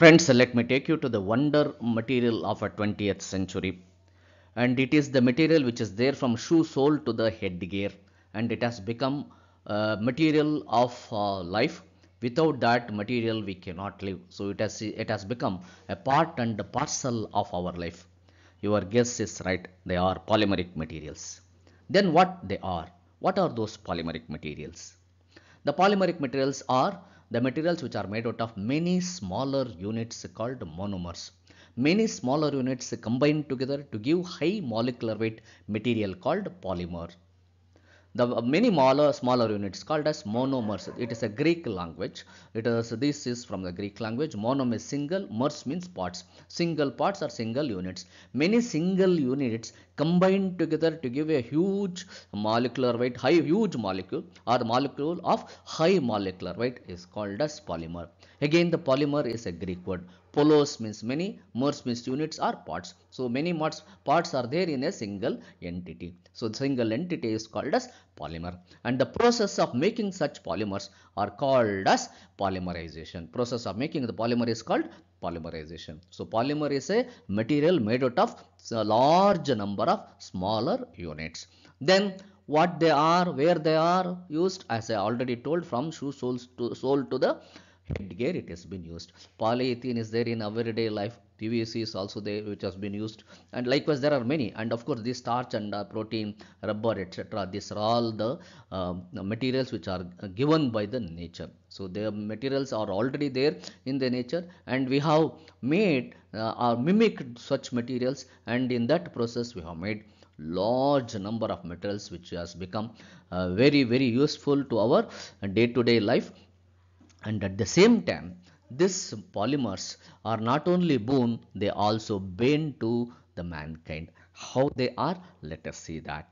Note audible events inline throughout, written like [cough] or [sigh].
Friends, let me take you to the wonder material of a 20th century. And it is the material which is there from shoe sole to the headgear. And it has become a material of uh, life. Without that material, we cannot live. So it has, it has become a part and a parcel of our life. Your guess is right. They are polymeric materials. Then what they are? What are those polymeric materials? The polymeric materials are the materials which are made out of many smaller units called monomers. Many smaller units combined together to give high molecular weight material called polymer the many smaller smaller units called as monomers it is a greek language it is this is from the greek language mono means single mers means parts single parts are single units many single units combined together to give a huge molecular weight high huge molecule or molecule of high molecular weight is called as polymer Again, the polymer is a Greek word. Polos means many, mers means units or parts. So, many parts, parts are there in a single entity. So, the single entity is called as polymer. And the process of making such polymers are called as polymerization. Process of making the polymer is called polymerization. So, polymer is a material made out of a large number of smaller units. Then, what they are, where they are used, as I already told, from shoe soles to, sole to the headgear it has been used polyethylene is there in everyday life pvc is also there which has been used and likewise there are many and of course this starch and uh, protein rubber etc these are all the uh, materials which are uh, given by the nature so the materials are already there in the nature and we have made uh, or mimicked such materials and in that process we have made large number of materials which has become uh, very very useful to our day to day life and at the same time these polymers are not only boon they also bane to the mankind how they are let us see that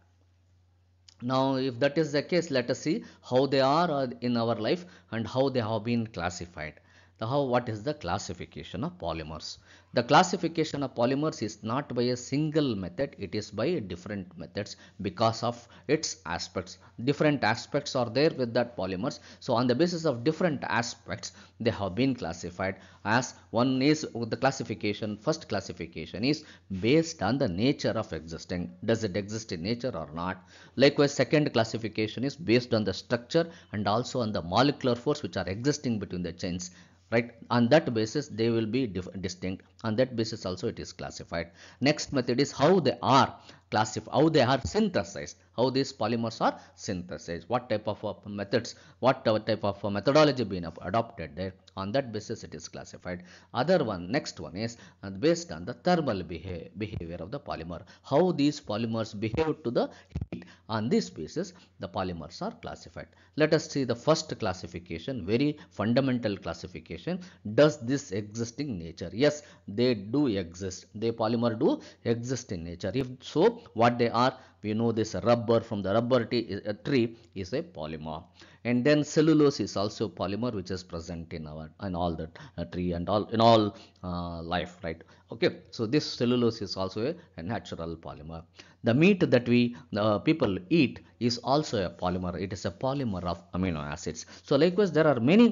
now if that is the case let us see how they are uh, in our life and how they have been classified how, what is the classification of polymers? The classification of polymers is not by a single method, it is by different methods because of its aspects. Different aspects are there with that polymers. So, on the basis of different aspects, they have been classified as one is the classification, first classification is based on the nature of existing. Does it exist in nature or not? Likewise, second classification is based on the structure and also on the molecular force which are existing between the chains right on that basis they will be distinct on that basis also it is classified next method is how they are classified how they are synthesized how these polymers are synthesized what type of methods what type of methodology being adopted there on that basis it is classified other one next one is uh, based on the thermal behavior, of the polymer how these polymers behave to the heat on this basis the polymers are classified let us see the first classification very fundamental classification does this exist in nature yes they do exist they polymer do exist in nature if so what they are we know this rubber from the rubber uh, tree is a polymer and then cellulose is also polymer which is present in our and all the uh, tree and all in all uh, life right okay so this cellulose is also a, a natural polymer the meat that we uh, people eat is also a polymer it is a polymer of amino acids so likewise there are many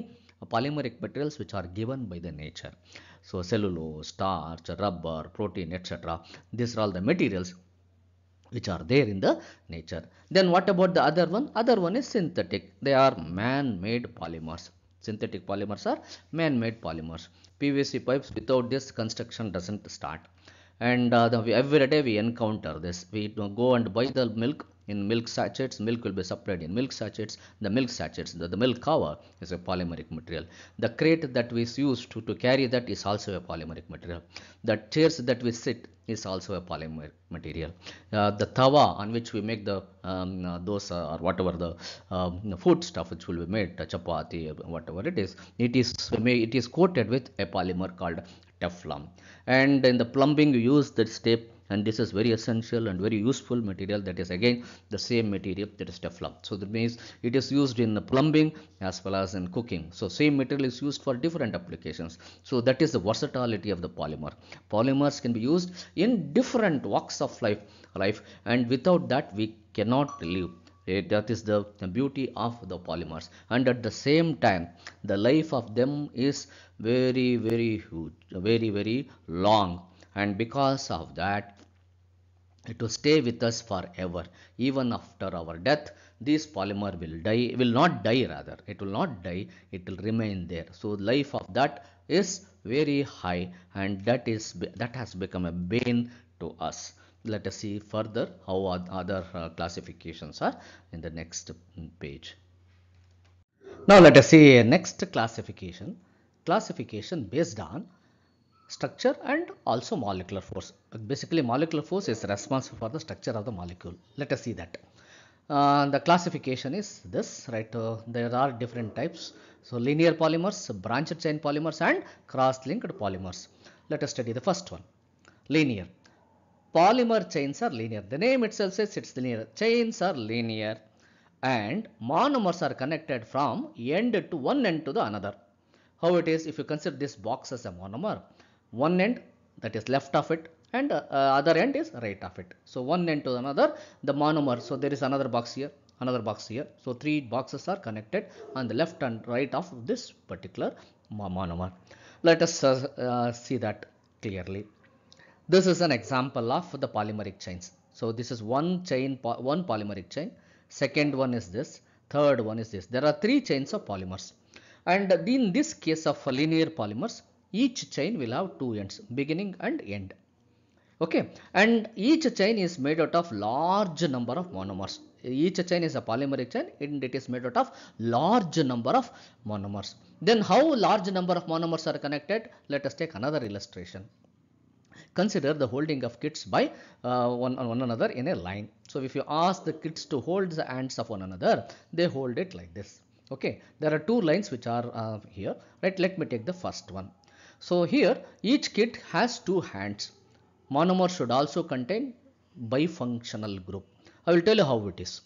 polymeric materials which are given by the nature so cellulose starch rubber protein etc these are all the materials which are there in the nature. Then what about the other one? Other one is synthetic. They are man-made polymers. Synthetic polymers are man-made polymers. PVC pipes without this construction doesn't start. And uh, the, every day we encounter this. We go and buy the milk in milk sachets milk will be supplied in milk sachets the milk sachets the, the milk cover is a polymeric material the crate that we use to, to carry that is also a polymeric material the chairs that we sit is also a polymer material. Uh, the tawa on which we make the um, uh, dosa or whatever the um, food stuff which will be made, chapati, whatever it is, it is it is coated with a polymer called Teflon. And in the plumbing, you use this tape and this is very essential and very useful material that is again the same material that is Teflon. So that means it is used in plumbing as well as in cooking. So same material is used for different applications. So that is the versatility of the polymer. Polymers can be used in different walks of life, life and without that we cannot live. It, eh, that is the, the beauty of the polymers and at the same time the life of them is very very huge very very long and because of that to stay with us forever even after our death this polymer will die will not die rather it will not die it will remain there so life of that is very high and that is that has become a bane to us let us see further how other uh, classifications are in the next page now let us see next classification classification based on structure and also molecular force. Basically molecular force is responsible for the structure of the molecule. Let us see that. Uh, the classification is this right uh, there are different types so linear polymers branched chain polymers and cross linked polymers let us study the first one linear polymer chains are linear the name itself says it's linear chains are linear and monomers are connected from end to one end to the another how it is if you consider this box as a monomer one end that is left of it and uh, uh, other end is right of it. So one end to another the monomer so there is another box here another box here. So three boxes are connected on the left and right of this particular monomer. Let us uh, uh, see that clearly. This is an example of the polymeric chains. So this is one chain one polymeric chain second one is this third one is this. There are three chains of polymers and in this case of linear polymers each chain will have two ends, beginning and end. Okay, and each chain is made out of large number of monomers. Each chain is a polymeric chain and it is made out of large number of monomers. Then how large number of monomers are connected? Let us take another illustration consider the holding of kids by uh, one, one another in a line. So if you ask the kids to hold the hands of one another, they hold it like this. Okay, there are two lines which are uh, here, right? Let me take the first one. So here each kit has two hands. Monomer should also contain bifunctional group. I will tell you how it is.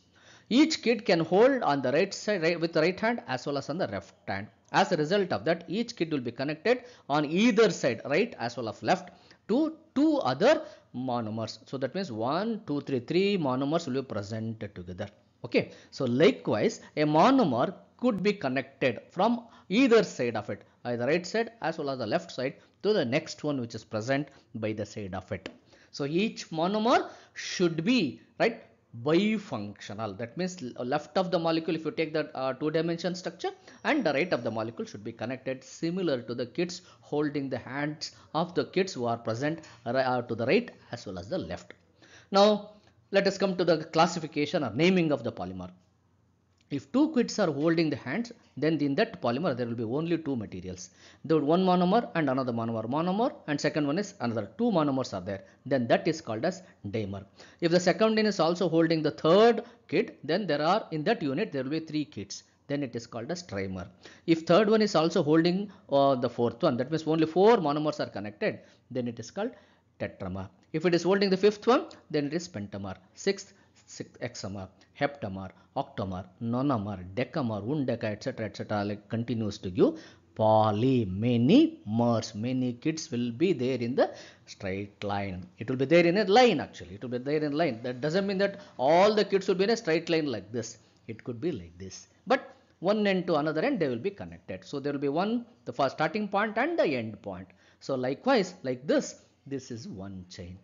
Each kit can hold on the right side right, with the right hand as well as on the left hand. As a result of that, each kit will be connected on either side, right as well as left, to two other monomers. So that means 1, 2, 3, 3 monomers will be presented together. Okay. So likewise, a monomer could be connected from either side of it either right side as well as the left side to the next one which is present by the side of it. So each monomer should be right bifunctional that means left of the molecule if you take that uh, two dimension structure and the right of the molecule should be connected similar to the kids holding the hands of the kids who are present uh, to the right as well as the left. Now let us come to the classification or naming of the polymer. If two quids are holding the hands, then in that polymer there will be only two materials. The one monomer and another monomer. Monomer and second one is another. Two monomers are there. Then that is called as dimer. If the second one is also holding the third kid, then there are in that unit there will be three kids. Then it is called as trimer. If third one is also holding uh, the fourth one, that means only four monomers are connected, then it is called tetramer. If it is holding the fifth one, then it is pentamer. Sixth, hexamer, heptamer, octamer, nonamer, decamer, one deca, etc. etc. like continues to give poly, many mers, many kids will be there in the straight line. It will be there in a line actually, it will be there in line. That doesn't mean that all the kids will be in a straight line like this. It could be like this. But one end to another end they will be connected. So there will be one, the first starting point and the end point. So likewise, like this, this is one chain.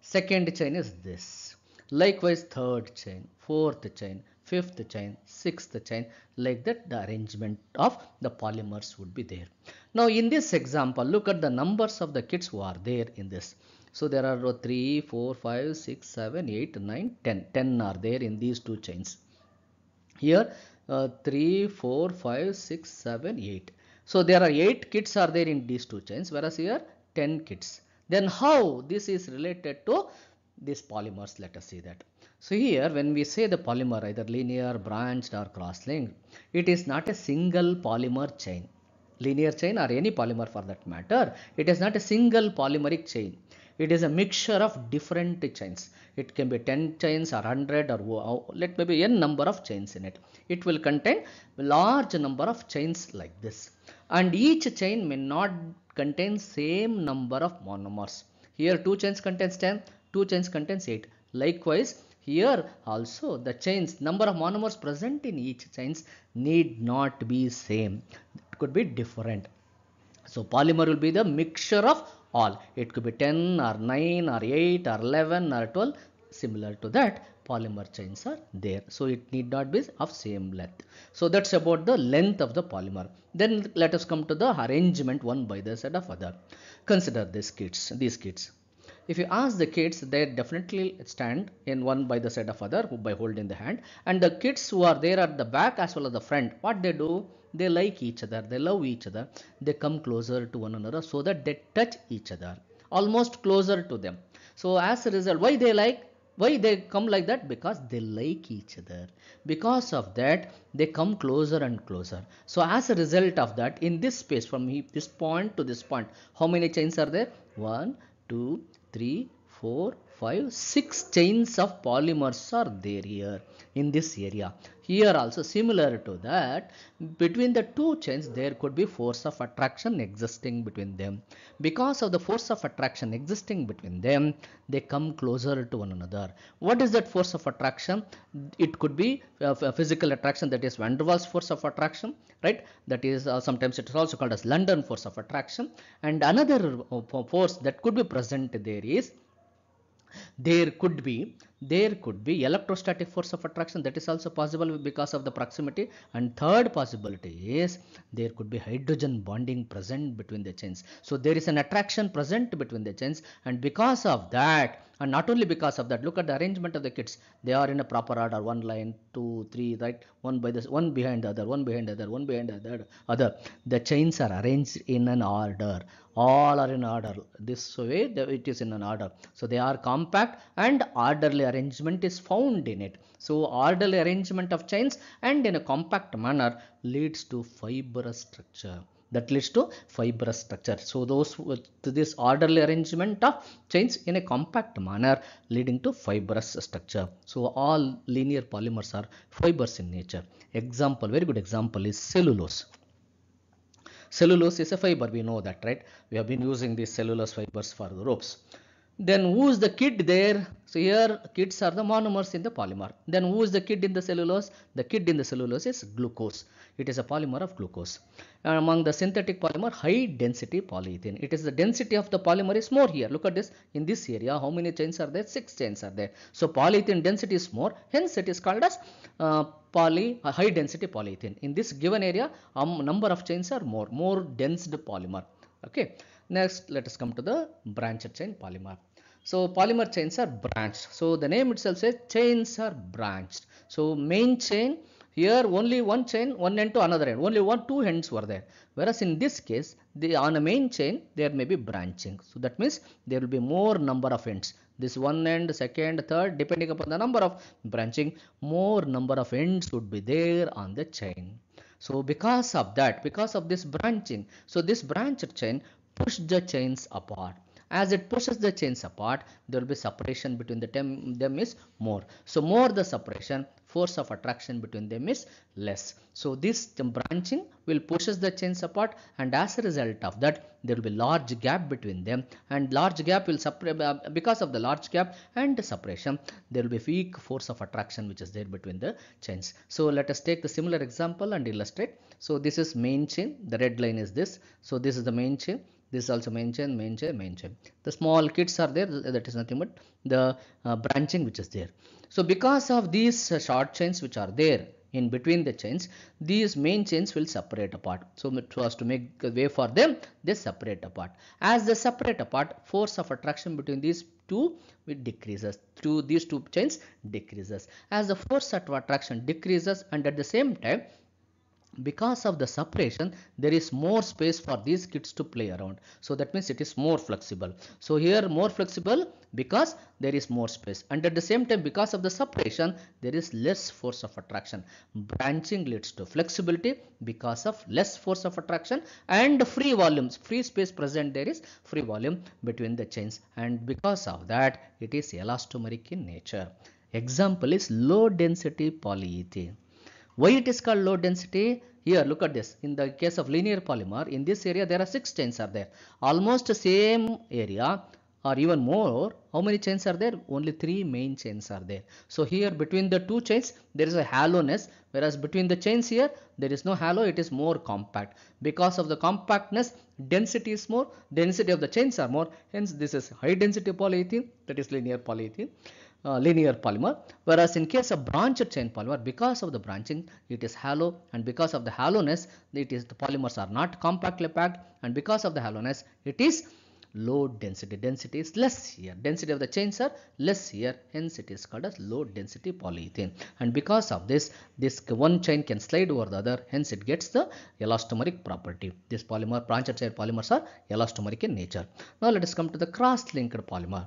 Second chain is this Likewise third chain, fourth chain, fifth chain, sixth chain like that the arrangement of the polymers would be there. Now in this example look at the numbers of the kids who are there in this. So there are 3, 4, 5, 6, 7, 8, 9, 10. 10 are there in these two chains. Here uh, 3, 4, 5, 6, 7, 8. So there are 8 kids are there in these two chains whereas here 10 kids. Then how this is related to these polymers let us see that. So here when we say the polymer either linear, branched or cross-linked, it is not a single polymer chain, linear chain or any polymer for that matter. It is not a single polymeric chain. It is a mixture of different chains. It can be 10 chains or 100 or uh, let maybe n number of chains in it. It will contain large number of chains like this. And each chain may not contain same number of monomers. Here two chains contains 10, 2 chains contains 8. Likewise, here also the chains, number of monomers present in each chains need not be same. It could be different. So polymer will be the mixture of all. It could be 10 or 9 or 8 or 11 or 12. Similar to that, polymer chains are there. So it need not be of same length. So that's about the length of the polymer. Then let us come to the arrangement one by the side of other. Consider these kids, these kids if you ask the kids they definitely stand in one by the side of other by holding the hand and the kids who are there at the back as well as the front what they do they like each other they love each other they come closer to one another so that they touch each other almost closer to them so as a result why they like why they come like that because they like each other because of that they come closer and closer so as a result of that in this space from this point to this point how many chains are there one two 3, 4, 5 6 chains of polymers are there here in this area here also similar to that between the two chains there could be force of attraction existing between them because of the force of attraction existing between them they come closer to one another what is that force of attraction it could be a uh, physical attraction that is van der Waals force of attraction right that is uh, sometimes it is also called as London force of attraction and another uh, force that could be present there is there could be there could be electrostatic force of attraction that is also possible because of the proximity and third possibility is there could be hydrogen bonding present between the chains so there is an attraction present between the chains and because of that and not only because of that look at the arrangement of the kits they are in a proper order one line two three right one by this one behind the other one behind the other one behind the other other the chains are arranged in an order all are in order this way it is in an order so they are compact and orderly arrangement is found in it. So orderly arrangement of chains and in a compact manner leads to fibrous structure that leads to fibrous structure. So those this orderly arrangement of chains in a compact manner leading to fibrous structure. So all linear polymers are fibers in nature. Example, very good example is cellulose. Cellulose is a fiber, we know that, right? We have been using these cellulose fibers for the ropes. Then who is the kid there? So here kids are the monomers in the polymer. Then who is the kid in the cellulose? The kid in the cellulose is glucose. It is a polymer of glucose. And among the synthetic polymer, high density polyethylene. It is the density of the polymer is more here. Look at this. In this area, how many chains are there? Six chains are there. So polyethylene density is more. Hence it is called as uh, poly uh, high density polyethylene. In this given area, um, number of chains are more. More dense polymer. Okay. Next, let us come to the branched chain polymer. So polymer chains are branched. So the name itself says chains are branched. So main chain here only one chain one end to another end only one two ends were there whereas in this case the on a main chain there may be branching so that means there will be more number of ends this one end second third depending upon the number of branching more number of ends would be there on the chain so because of that because of this branching so this branched chain pushed the chains apart as it pushes the chains apart there will be separation between the them, them is more so more the separation force of attraction between them is less so this branching will pushes the chains apart and as a result of that there will be large gap between them and large gap will separate uh, because of the large gap and the separation there will be weak force of attraction which is there between the chains so let us take the similar example and illustrate so this is main chain the red line is this so this is the main chain this also main chain main chain main chain the small kits are there that is nothing but the uh, branching which is there so because of these uh, short chains which are there in between the chains these main chains will separate apart so, it was to make a way for them they separate apart as they separate apart force of attraction between these two it decreases through these two chains decreases as the force of attraction decreases and at the same time because of the separation there is more space for these kids to play around so that means it is more flexible so here more flexible because there is more space and at the same time because of the separation there is less force of attraction branching leads to flexibility because of less force of attraction and free volumes free space present there is free volume between the chains and because of that it is elastomeric in nature example is low density polyethylene why it is called low density? Here, look at this. In the case of linear polymer, in this area, there are 6 chains are there. Almost same area or even more, how many chains are there? Only 3 main chains are there. So, here between the two chains, there is a hollowness, whereas between the chains here, there is no hollow, it is more compact. Because of the compactness, density is more, density of the chains are more, hence this is high density polyethylene, that is linear polyethylene. Uh, linear polymer whereas in case of branched chain polymer because of the branching it is hollow and because of the hollowness it is the polymers are not compactly packed and because of the hollowness it is low density density is less here density of the chains are less here hence it is called as low density polyethylene and because of this this one chain can slide over the other hence it gets the elastomeric property this polymer branched chain polymers are elastomeric in nature now let us come to the cross linked polymer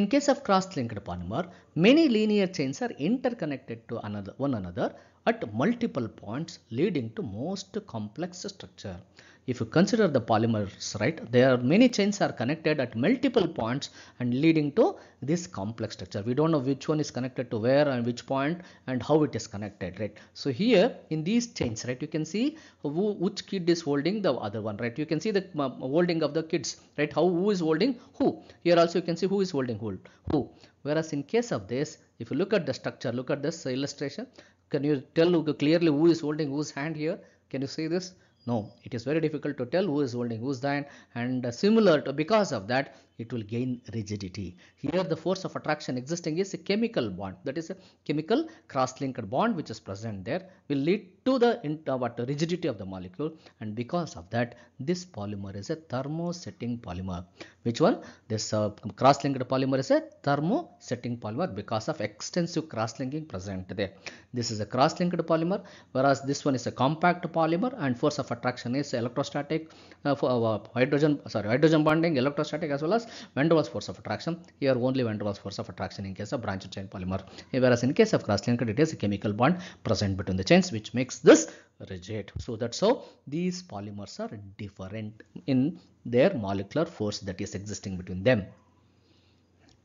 in case of cross-linked polymer, many linear chains are interconnected to another, one another at multiple points leading to most complex structure if you consider the polymers, right, there are many chains are connected at multiple points and leading to this complex structure. We don't know which one is connected to where and which point and how it is connected, right. So here in these chains, right, you can see who, which kid is holding the other one, right. You can see the uh, holding of the kids, right, how who is holding who. Here also you can see who is holding who. who. Whereas in case of this, if you look at the structure, look at this illustration, can you tell clearly who is holding whose hand here? Can you see this? No, it is very difficult to tell who is holding whose hand and similar to because of that it will gain rigidity. Here the force of attraction existing is a chemical bond that is a chemical cross-linked bond which is present there will lead to the uh, what rigidity of the molecule and because of that this polymer is a thermosetting polymer. Which one? This uh, cross-linked polymer is a thermosetting polymer because of extensive cross-linking present there. This is a cross-linked polymer whereas this one is a compact polymer and force of attraction is electrostatic uh, for, uh, hydrogen sorry hydrogen bonding electrostatic as well as as van der Waals force of attraction. Here only van der Waals force of attraction in case of branched chain polymer. Eh, whereas in case of cross-linked, it is a chemical bond present between the chains which makes this rigid. So that's how these polymers are different in their molecular force that is existing between them.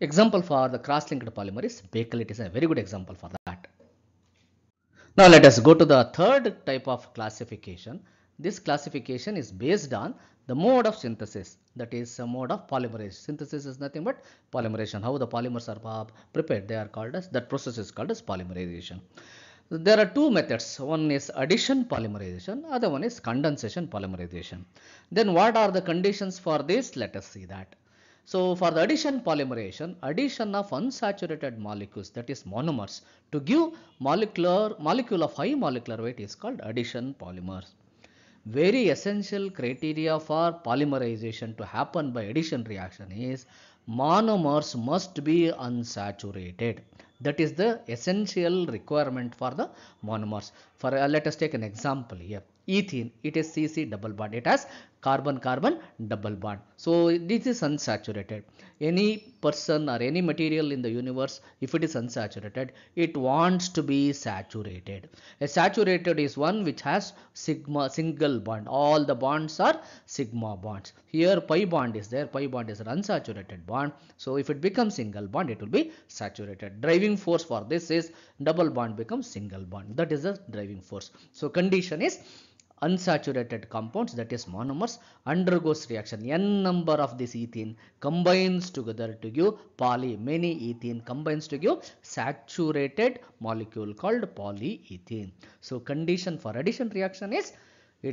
Example for the cross-linked polymer is bakelite is a very good example for that. Now let us go to the third type of classification. This classification is based on the mode of synthesis that is a mode of polymerase synthesis is nothing but polymerization how the polymers are prepared they are called as that process is called as polymerization there are two methods one is addition polymerization other one is condensation polymerization then what are the conditions for this let us see that so for the addition polymerization addition of unsaturated molecules that is monomers to give molecular molecule of high molecular weight is called addition polymers very essential criteria for polymerization to happen by addition reaction is monomers must be unsaturated that is the essential requirement for the monomers for uh, let us take an example here ethene it is cc double bond it has carbon carbon double bond so this is unsaturated any person or any material in the universe if it is unsaturated it wants to be saturated a saturated is one which has sigma single bond all the bonds are sigma bonds here pi bond is there pi bond is an unsaturated bond so if it becomes single bond it will be saturated driving force for this is double bond becomes single bond that is the driving force so condition is unsaturated compounds that is monomers undergoes reaction n number of this ethene combines together to give poly many ethene combines to give saturated molecule called polyethene so condition for addition reaction is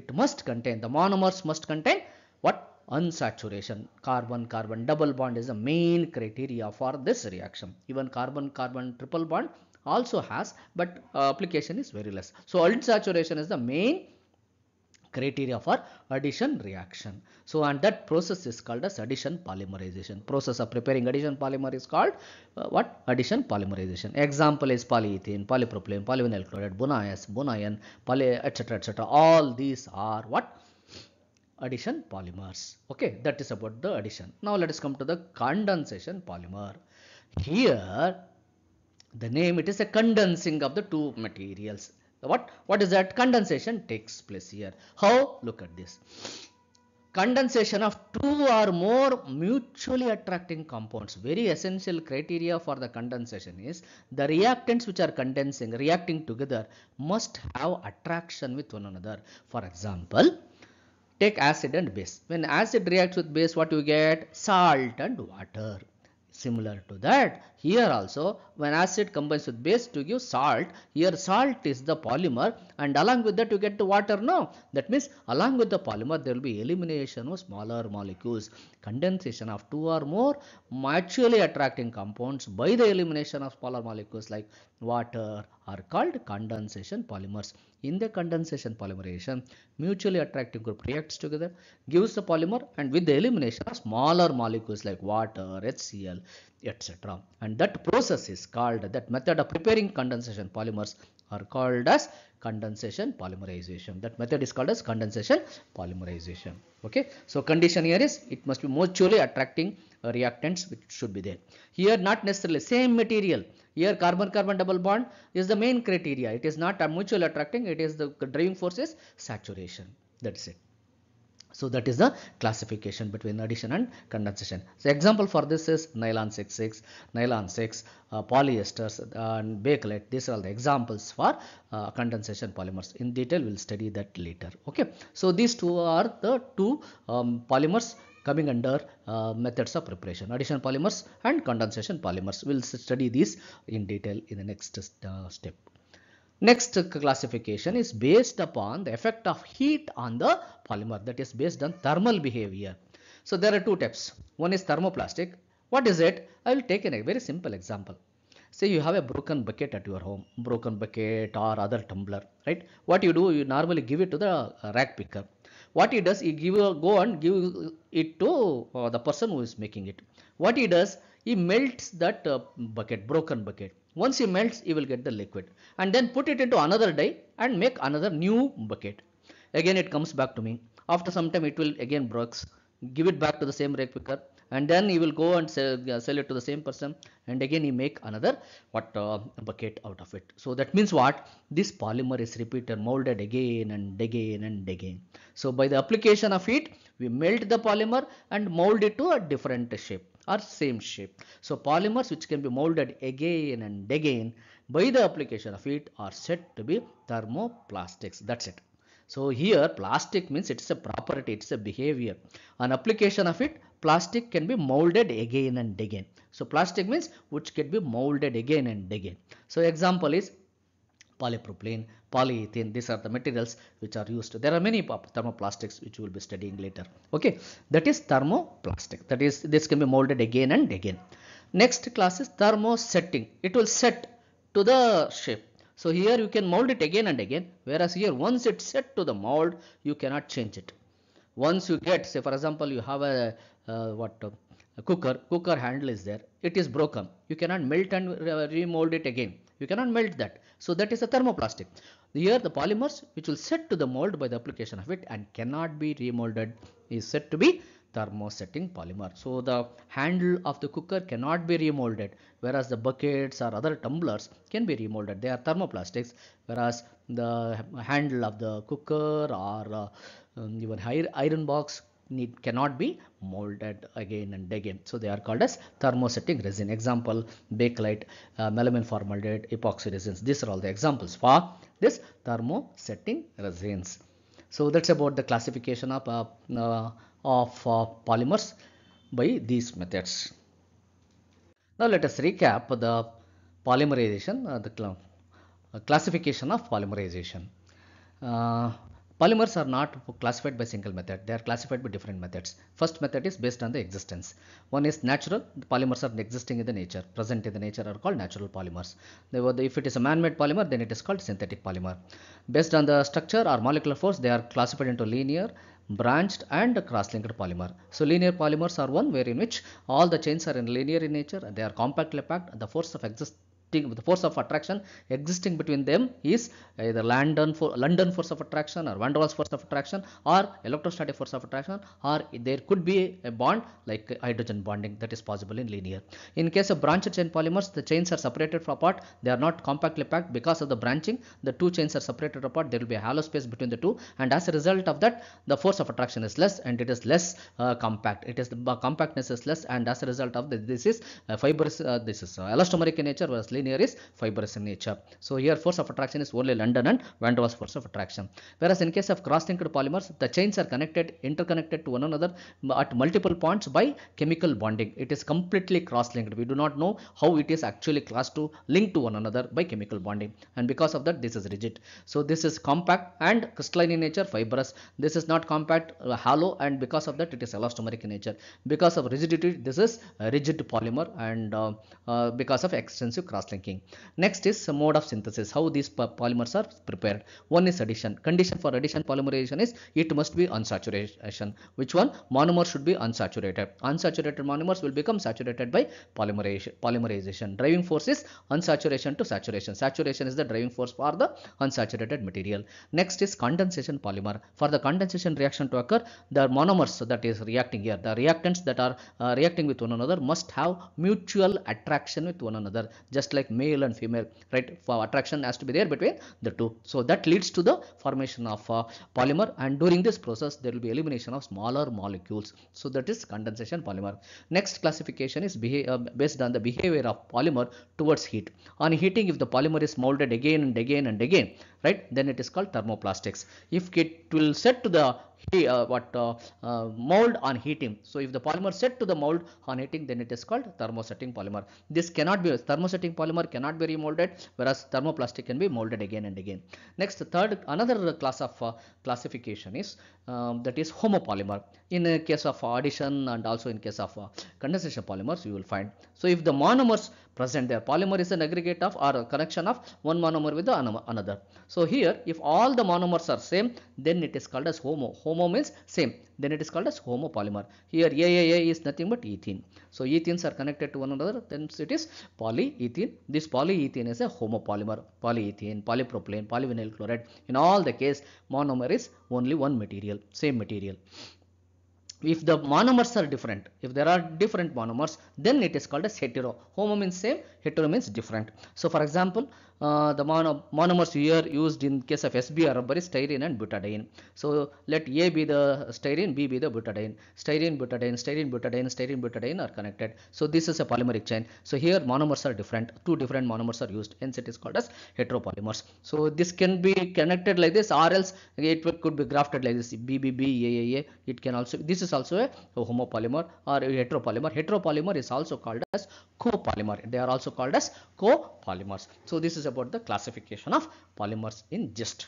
it must contain the monomers must contain what unsaturation carbon carbon double bond is the main criteria for this reaction even carbon carbon triple bond also has but uh, application is very less so unsaturation is the main criteria for addition reaction. So, and that process is called as addition polymerization. Process of preparing addition polymer is called uh, what? Addition polymerization. Example is polyethylene, polypropylene, polyvinyl chloride, bunias, bunion, poly etc. etc. All these are what? addition polymers. Okay, that is about the addition. Now let us come to the condensation polymer. Here, the name it is a condensing of the two materials what what is that condensation takes place here how look at this condensation of two or more mutually attracting compounds very essential criteria for the condensation is the reactants which are condensing reacting together must have attraction with one another for example take acid and base when acid reacts with base what you get salt and water Similar to that, here also when acid combines with base to give salt, here salt is the polymer and along with that you get the water, no? That means along with the polymer there will be elimination of smaller molecules, condensation of two or more mutually attracting compounds by the elimination of smaller molecules like water are called condensation polymers. In the condensation polymerization, mutually attracting group reacts together, gives the polymer and with the elimination of smaller molecules like water, HCl, etc. And that process is called, that method of preparing condensation polymers are called as condensation polymerization. That method is called as condensation polymerization. Okay. So, condition here is it must be mutually attracting reactants which should be there. Here not necessarily same material here carbon-carbon double bond is the main criteria. It is not a mutual attracting, it is the driving force is saturation. That's it. So that is the classification between addition and condensation. So example for this is nylon 66, nylon 6, uh, polyesters uh, and bakelite. These are all the examples for uh, condensation polymers. In detail, we'll study that later. Okay. So these two are the two um, polymers coming under uh, methods of preparation, addition polymers and condensation polymers. We'll study these in detail in the next uh, step. Next classification is based upon the effect of heat on the polymer that is based on thermal behavior. So there are two types. One is thermoplastic. What is it? I will take a very simple example. Say you have a broken bucket at your home, broken bucket or other tumbler, right? What you do, you normally give it to the uh, rack picker what he does he give go and give it to uh, the person who is making it what he does he melts that uh, bucket broken bucket once he melts he will get the liquid and then put it into another die and make another new bucket again it comes back to me after some time it will again breaks give it back to the same rake picker and then he will go and sell, uh, sell it to the same person and again he make another what uh, bucket out of it so that means what this polymer is repeated molded again and again and again so by the application of heat we melt the polymer and mold it to a different shape or same shape so polymers which can be molded again and again by the application of heat are said to be thermoplastics that's it so here plastic means it's a property, it's a behavior. An application of it, plastic can be molded again and again. So plastic means which can be molded again and again. So example is polypropylene, polyethylene, these are the materials which are used. There are many thermoplastics which we will be studying later. Okay, that is thermoplastic. That is, this can be molded again and again. Next class is thermosetting. It will set to the shape so here you can mold it again and again, whereas here once it's set to the mold, you cannot change it. Once you get, say for example, you have a uh, what uh, a cooker, cooker handle is there, it is broken. You cannot melt and remold it again. You cannot melt that. So that is a thermoplastic. Here the polymers which will set to the mold by the application of it and cannot be remolded is said to be thermosetting polymer. So the handle of the cooker cannot be remolded whereas the buckets or other tumblers can be remolded. They are thermoplastics whereas the handle of the cooker or uh, um, even iron box need cannot be molded again and again so they are called as thermosetting resin example bakelite uh, melamine formaldehyde, epoxy resins these are all the examples for this thermosetting resins so that's about the classification of uh, uh, of uh, polymers by these methods. Now let us recap the polymerization, uh, the cl uh, classification of polymerization. Uh, polymers are not classified by single method, they are classified by different methods. First method is based on the existence. One is natural, the polymers are existing in the nature, present in the nature are called natural polymers. if it is a man-made polymer, then it is called synthetic polymer. Based on the structure or molecular force, they are classified into linear, branched and cross-linked polymer. So linear polymers are one where in which all the chains are in linear in nature, they are compactly packed, the force of exist the force of attraction existing between them is either London, for, London force of attraction or Van der Waals force of attraction or electrostatic force of attraction or there could be a bond like hydrogen bonding that is possible in linear. In case of branched chain polymers, the chains are separated from apart. They are not compactly packed because of the branching. The two chains are separated apart. There will be a hollow space between the two and as a result of that, the force of attraction is less and it is less uh, compact. It is the compactness is less and as a result of this, this is uh, fibrous, uh, this is uh, elastomeric in nature whereas linear is fibrous in nature. So here force of attraction is only London and van der Waals force of attraction. Whereas in case of cross-linked polymers, the chains are connected, interconnected to one another at multiple points by chemical bonding. It is completely cross-linked. We do not know how it is actually class to link to one another by chemical bonding. And because of that, this is rigid. So this is compact and crystalline in nature, fibrous. This is not compact, uh, hollow, and because of that, it is elastomeric in nature. Because of rigidity, this is rigid polymer and uh, uh, because of extensive cross cross linking. Next is mode of synthesis, how these polymers are prepared. One is addition. Condition for addition polymerization is it must be unsaturation. Which one? Monomer should be unsaturated. Unsaturated monomers will become saturated by polymerization. polymerization. Driving force is unsaturation to saturation. Saturation is the driving force for the unsaturated material. Next is condensation polymer. For the condensation reaction to occur, the monomers that is reacting here, the reactants that are uh, reacting with one another must have mutual attraction with one another. Just like male and female right for attraction has to be there between the two so that leads to the formation of uh, polymer and during this process there will be elimination of smaller molecules so that is condensation polymer next classification is uh, based on the behavior of polymer towards heat on heating if the polymer is molded again and again and again right then it is called thermoplastics if it will set to the uh, what uh, uh, mold on heating so if the polymer set to the mold on heating then it is called thermosetting polymer this cannot be thermosetting polymer cannot be remolded whereas thermoplastic can be molded again and again next third another class of uh, classification is um, that is homopolymer in case of addition and also in case of uh, condensation polymers you will find so if the monomers present there. Polymer is an aggregate of or connection of one monomer with another. So here if all the monomers are same then it is called as homo. Homo means same then it is called as homopolymer. Here AAA is nothing but ethene. So ethenes are connected to one another then it is polyethene. This polyethene is a homopolymer. Polyethene, polypropylene, polyvinyl chloride. In all the case monomer is only one material, same material if the monomers are different if there are different monomers then it is called as hetero homo means same hetero means different so for example the mono monomers here used in case of SBR rubber is styrene and butadiene. So let A be the styrene, B be the butadiene. Styrene, butadiene, styrene, butadiene, styrene, butadiene are connected. So this is a polymeric chain. So here monomers are different. Two different monomers are used. Hence it is called as heteropolymers. So this can be connected like this or else it could be grafted like this. BBB, AAA. It can also, this is also a homopolymer or a heteropolymer. Heteropolymer is also called as copolymer. They are also called as copolymers. So this is about the classification of polymers in GIST.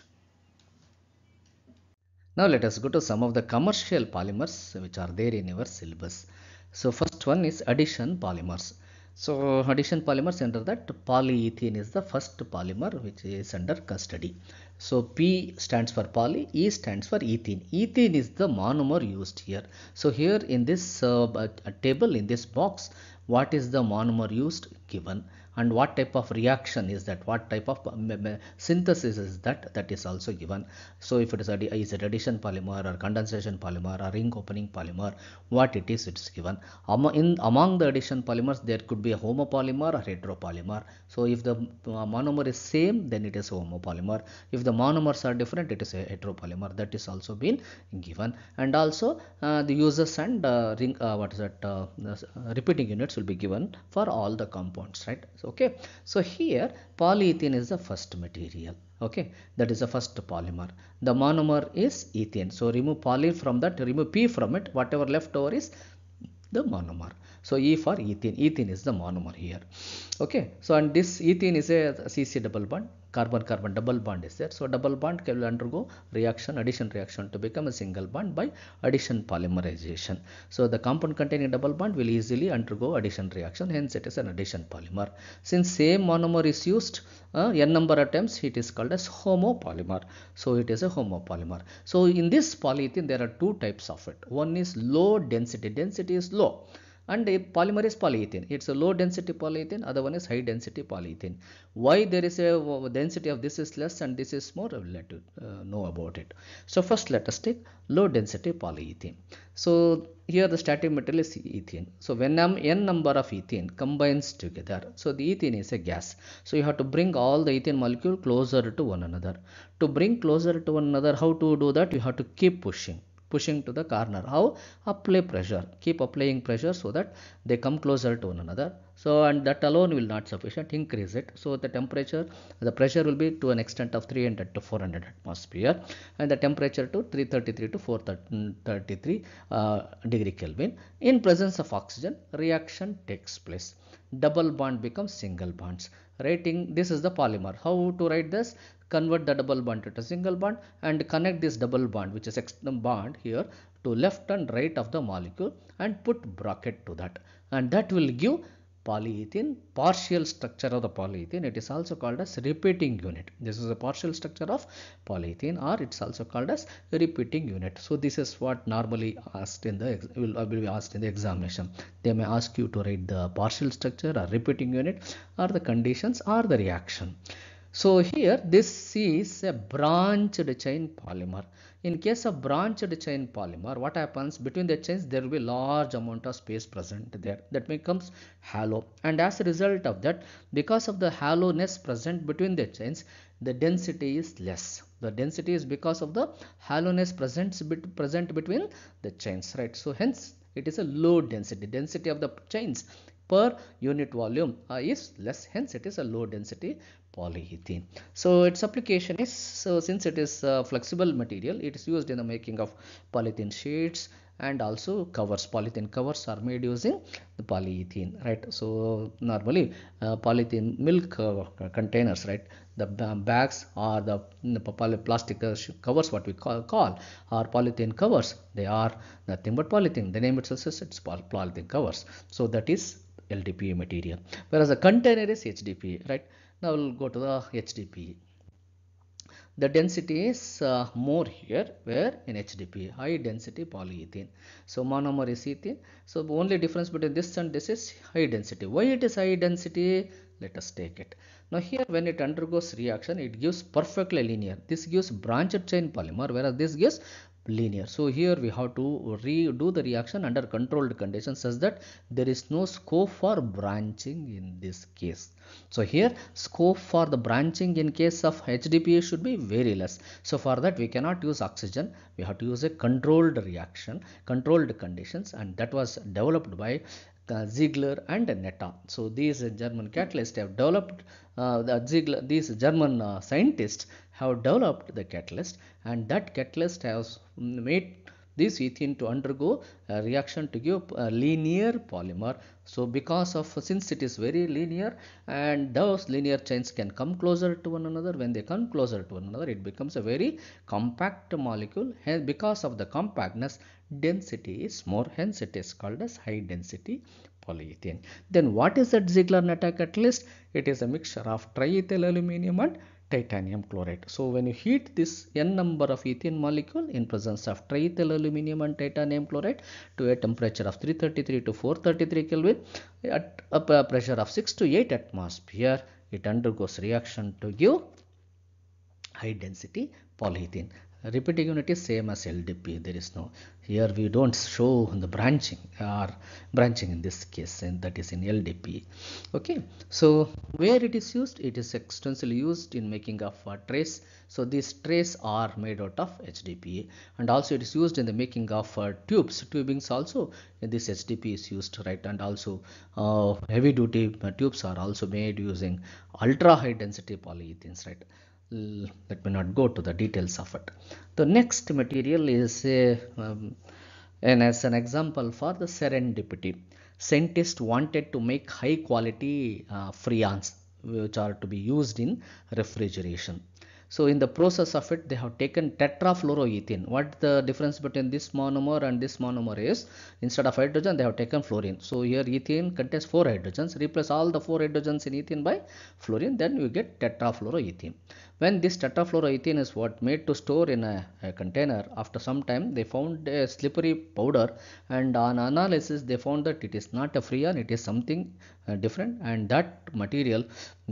Now let us go to some of the commercial polymers which are there in our syllabus. So first one is addition polymers. So addition polymers under that polyethylene is the first polymer which is under custody. So P stands for poly, E stands for ethene. Ethene is the monomer used here. So here in this uh, uh table, in this box, what is the monomer used? Given and what type of reaction is that what type of synthesis is that that is also given so if it is a is it addition polymer or condensation polymer or ring opening polymer what it is it's given Am in among the addition polymers there could be a homopolymer or heteropolymer so if the uh, monomer is same then it is a homopolymer if the monomers are different it is a heteropolymer that is also been given and also uh, the uses and uh, ring uh, what is that uh, uh, repeating units will be given for all the compounds right so okay so here polyethylene is the first material okay that is the first polymer the monomer is ethane so remove poly from that remove p from it whatever left over is the monomer so e for ethane ethane is the monomer here okay so and this ethene is a cc double bond carbon carbon double bond is there so double bond will undergo reaction addition reaction to become a single bond by addition polymerization so the compound containing double bond will easily undergo addition reaction hence it is an addition polymer since same monomer is used uh, n number of times it is called as homopolymer so it is a homopolymer so in this polyethylene there are two types of it one is low density density is low and a polymerase polyethylene. It's a low density polyethylene, other one is high density polyethylene. Why there is a uh, density of this is less and this is more, let you uh, know about it. So first let us take low density polyethylene. So here the starting material is ethene. So when n number of ethene combines together, so the ethene is a gas. So you have to bring all the ethene molecule closer to one another. To bring closer to one another, how to do that? You have to keep pushing pushing to the corner how apply pressure keep applying pressure so that they come closer to one another so and that alone will not sufficient increase it so the temperature the pressure will be to an extent of 300 to 400 atmosphere and the temperature to 333 to 433 uh, degree kelvin in presence of oxygen reaction takes place double bond becomes single bonds writing this is the polymer how to write this convert the double bond into single bond and connect this double bond which is external bond here to left and right of the molecule and put bracket to that and that will give polyethene partial structure of the polyethene it is also called as repeating unit this is a partial structure of polyethene or it's also called as repeating unit so this is what normally asked in the will, uh, will be asked in the examination they may ask you to write the partial structure or repeating unit or the conditions or the reaction so here this is a branched chain polymer. In case of branched chain polymer, what happens between the chains there will be large amount of space present there that becomes hollow and as a result of that because of the hollowness present between the chains the density is less. The density is because of the hollowness present, present between the chains right. So hence it is a low density density of the chains per unit volume uh, is less hence it is a low density polyethylene. So its application is so since it is a flexible material it is used in the making of polythene sheets and also covers polythene covers are made using the polyethylene right so normally uh, polythene milk uh, containers right the bags or the, plastic uh, covers what we call, call or polythene covers they are nothing but polythene the name itself says it's polythene covers so that is LDPE material whereas the container is HDPE right now we'll go to the HDPE the density is uh, more here where in HDPE high density polyethylene so monomer is ethene so the only difference between this and this is high density why it is high density let us take it now here when it undergoes reaction it gives perfectly linear this gives branched chain polymer whereas this gives linear so here we have to redo the reaction under controlled conditions such that there is no scope for branching in this case so here scope for the branching in case of HDPE should be very less so for that we cannot use oxygen we have to use a controlled reaction controlled conditions and that was developed by uh, Ziegler and Netta. So these German catalysts have developed uh, the Ziegler, these German uh, scientists have developed the catalyst and that catalyst has made this ethene to undergo a reaction to give a linear polymer. So, because of since it is very linear and those linear chains can come closer to one another when they come closer to one another it becomes a very compact molecule and because of the compactness density is more hence it is called as high density polyethylene. Then what is that Ziegler-Natta catalyst? It is a mixture of triethyl aluminum and titanium chloride. So when you heat this n number of ethane molecule in presence of triethyl aluminum and titanium chloride to a temperature of 333 to 433 Kelvin at a pressure of 6 to 8 atmosphere, it undergoes reaction to give high density polyethylene repeating unit is same as LDP there is no here we don't show the branching or branching in this case and that is in LDP okay so where it is used it is extensively used in making of uh, trace so these trace are made out of HDP and also it is used in the making of uh, tubes tubings also in this HDP is used right and also uh, heavy duty uh, tubes are also made using ultra high density polyethylene right let me not go to the details of it the next material is a, um, and as an example for the serendipity scientists wanted to make high quality uh, freons which are to be used in refrigeration so in the process of it, they have taken tetrafluoroethene. What the difference between this monomer and this monomer is, instead of hydrogen, they have taken fluorine. So here ethene contains 4 hydrogens. Replace all the 4 hydrogens in ethene by fluorine, then you get tetrafluoroethene. When this tetrafluoroethene is what made to store in a, a container, after some time they found a slippery powder and on analysis they found that it is not a freon, it is something uh, different and that material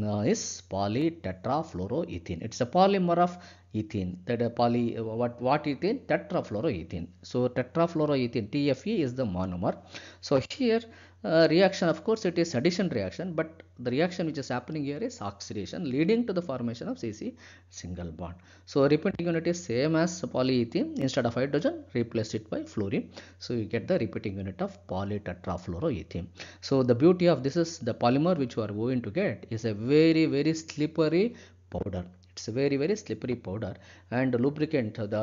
uh, is polytetrafluoroethene. It's a polymer of ethene that a poly uh, what what ethene tetrafluoroethene so tetrafluoroethene tfe is the monomer so here uh, reaction of course it is addition reaction but the reaction which is happening here is oxidation leading to the formation of CC single bond. So repeating unit is same as polyethylene, instead of hydrogen replace it by fluorine. So you get the repeating unit of polytetrafluoroethene. So the beauty of this is the polymer which you are going to get is a very very slippery powder it's a very very slippery powder and lubricant the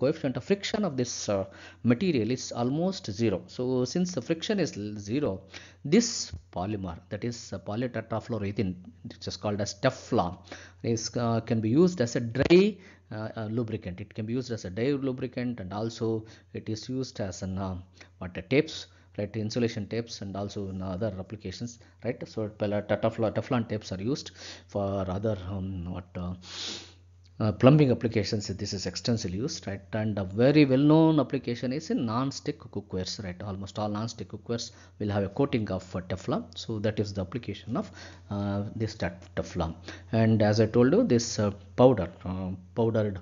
coefficient of friction of this uh, material is almost zero so since the friction is zero this polymer that is uh, polytetrafluorethane which is called as Teflon is uh, can be used as a dry uh, uh, lubricant it can be used as a dry lubricant and also it is used as an uh, what a tapes right insulation tapes and also in other applications right so teflon, teflon tapes are used for other um, what uh, uh, plumbing applications this is extensively used right and a very well known application is in non-stick cookwares right almost all non-stick cookwares will have a coating of uh, teflon so that is the application of uh, this teflon and as i told you this uh, powder uh, powdered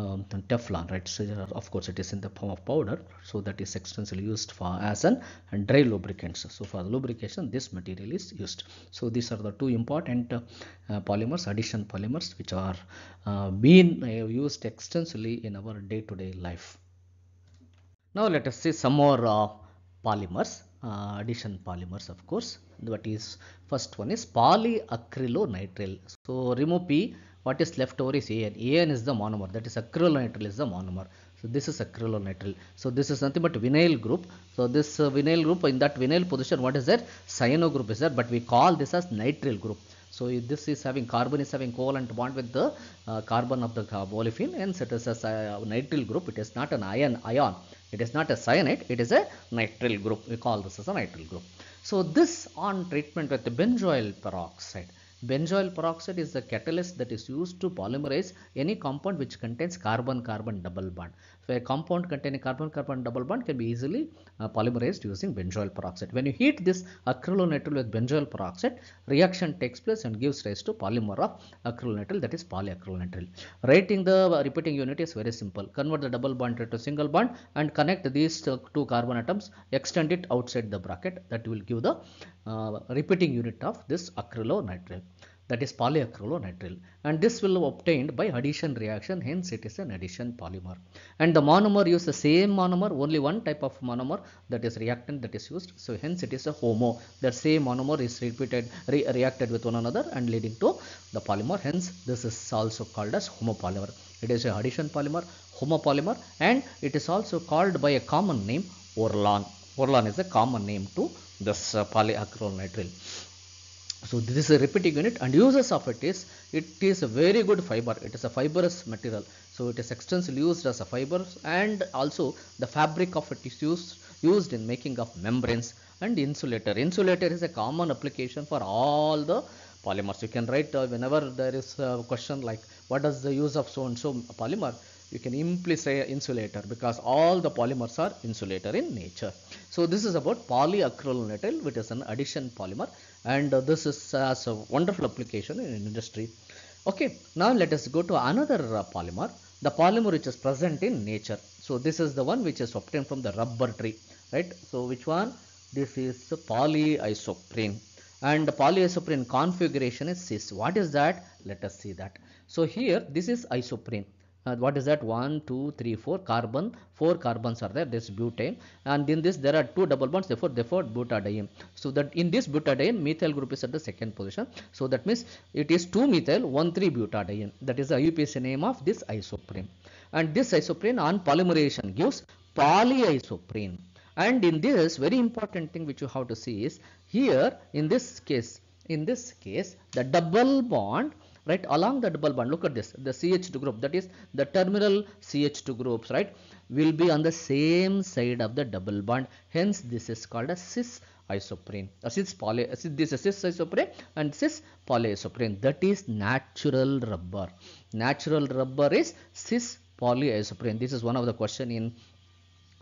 um, Teflon, right? So, of course, it is in the form of powder, so that is extensively used for as an dry lubricants. So, for the lubrication, this material is used. So, these are the two important uh, polymers, addition polymers, which are uh, being uh, used extensively in our day-to-day -day life. Now, let us see some more uh, polymers, uh, addition polymers, of course. What is first one is polyacrylonitrile. So, remove P what is left over is AN. AN is the monomer that is acrylonitrile is the monomer. So this is acrylonitrile. So this is nothing but vinyl group. So this uh, vinyl group in that vinyl position what is there? Cyano group is there but we call this as nitrile group. So this is having carbon is having covalent bond with the uh, carbon of the uh, olefin and it is a uh, nitrile group. It is not an ion ion. It is not a cyanide. It is a nitrile group. We call this as a nitrile group. So this on treatment with the benzoyl peroxide Benzoyl peroxide is the catalyst that is used to polymerize any compound which contains carbon-carbon double bond. So a compound containing carbon-carbon double bond can be easily uh, polymerized using benzoyl peroxide. When you heat this acrylonitrile with benzoyl peroxide, reaction takes place and gives rise to polymer of acrylonitrile that is polyacrylonitrile. Writing the uh, repeating unit is very simple. Convert the double bond to single bond and connect these uh, two carbon atoms, extend it outside the bracket that will give the uh, repeating unit of this acrylonitrile that is polyacrylonitrile and this will be obtained by addition reaction hence it is an addition polymer and the monomer use the same monomer only one type of monomer that is reactant that is used so hence it is a homo the same monomer is repeated re reacted with one another and leading to the polymer hence this is also called as homopolymer it is a addition polymer homopolymer and it is also called by a common name orlon orlon is a common name to this uh, polyacrylonitrile so this is a repeating unit and uses of it is it is a very good fiber it is a fibrous material so it is extensively used as a fiber and also the fabric of it is used used in making of membranes and insulator insulator is a common application for all the polymers you can write uh, whenever there is a question like what is the use of so and so polymer you can imply say insulator because all the polymers are insulator in nature. So this is about polyacrylonitrile which is an addition polymer and uh, this is uh, as a wonderful application in industry. Okay, now let us go to another uh, polymer, the polymer which is present in nature. So this is the one which is obtained from the rubber tree, right? So which one? This is polyisoprene and polyisoprene configuration is cis. What is that? Let us see that. So here this is isoprene uh, what is that 1 2 3 4 carbon 4 carbons are there this butane and in this there are two double bonds therefore therefore butadiene so that in this butadiene methyl group is at the second position so that means it is 2 methyl 1 3 butadiene that is the IUPAC name of this isoprene and this isoprene on polymerization gives polyisoprene and in this very important thing which you have to see is here in this case in this case the double bond right along the double bond look at this the CH2 group that is the terminal CH2 groups right will be on the same side of the double bond hence this is called a cis isoprene or cis poly this is cis isoprene and cis polyisoprene that is natural rubber natural rubber is cis polyisoprene this is one of the question in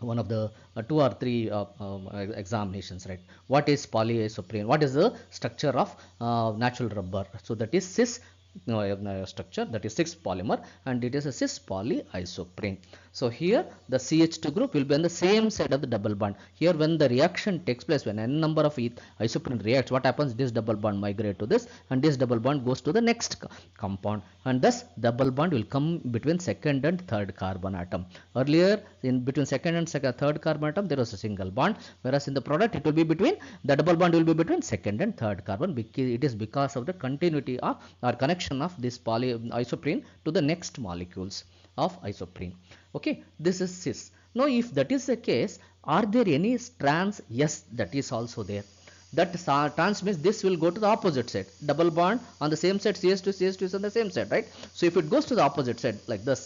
one of the uh, two or three uh, um, examinations right what is polyisoprene what is the structure of uh, natural rubber so that is cis structure that is 6 polymer and it is a poly polyisoprene. So here the CH2 group will be on the same side of the double bond. Here when the reaction takes place when n number of isoprene reacts what happens this double bond migrate to this and this double bond goes to the next compound and thus double bond will come between second and third carbon atom. Earlier in between second and second, third carbon atom there was a single bond whereas in the product it will be between the double bond will be between second and third carbon because it is because of the continuity of or connection reaction of this polyisoprene to the next molecules of isoprene. Okay, this is cis. Now, if that is the case, are there any strands? Yes, that is also there. That trans means this will go to the opposite side. Double bond on the same side, cis 2 cis 2 is on the same side, right? So, if it goes to the opposite side like this,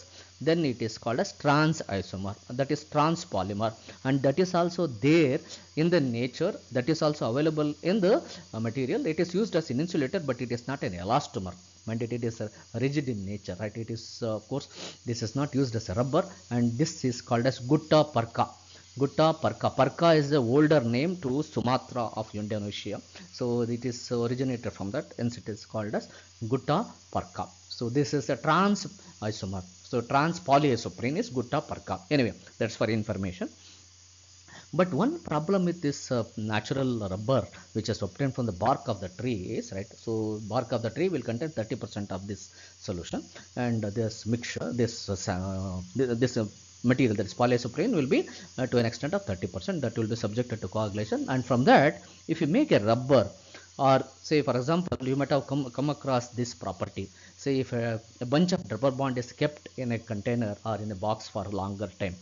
then it is called as trans isomer that is trans polymer and that is also there in the nature that is also available in the uh, material it is used as an insulator but it is not an elastomer mandate it is rigid in nature right it is uh, of course this is not used as a rubber and this is called as gutta parka gutta parka parka is the older name to sumatra of indonesia so it is originated from that hence it is called as gutta parka so this is a trans isomer so trans polyisoprene is gutta parka anyway that's for information but one problem with this uh, natural rubber which is obtained from the bark of the tree is right. So bark of the tree will contain 30% of this solution and this mixture, this uh, uh this uh, material that is polyisoprene will be uh, to an extent of 30% that will be subjected to coagulation and from that if you make a rubber or say for example you might have come, come across this property say if a, a, bunch of rubber band is kept in a container or in a box for a longer time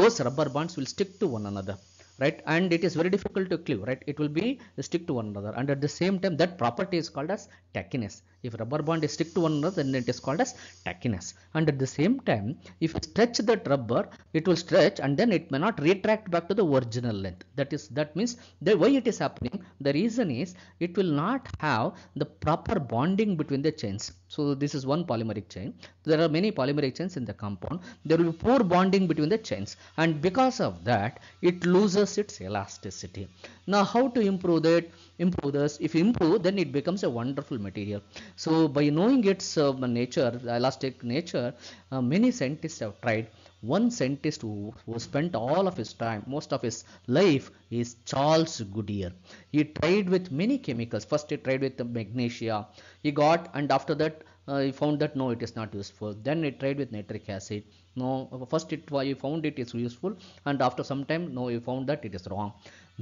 those rubber bands will stick to one another right and it is very difficult to cleave right it will be stick to one another and at the same time that property is called as tackiness if rubber band is stick to one another then it is called as tackiness. And at the same time if you stretch that rubber it will stretch and then it may not retract back to the original length. That is that means the why it is happening the reason is it will not have the proper bonding between the chains. So this is one polymeric chain. There are many polymeric chains in the compound. There will be poor bonding between the chains and because of that it loses its elasticity. Now how to improve that? improve this. if you improve then it becomes a wonderful material so by knowing its uh, nature elastic nature uh, many scientists have tried one scientist who, who spent all of his time most of his life is charles goodyear he tried with many chemicals first he tried with magnesia he got and after that you found that no it is not useful then it tried with nitric acid no first it you found it is useful and after some time no you found that it is wrong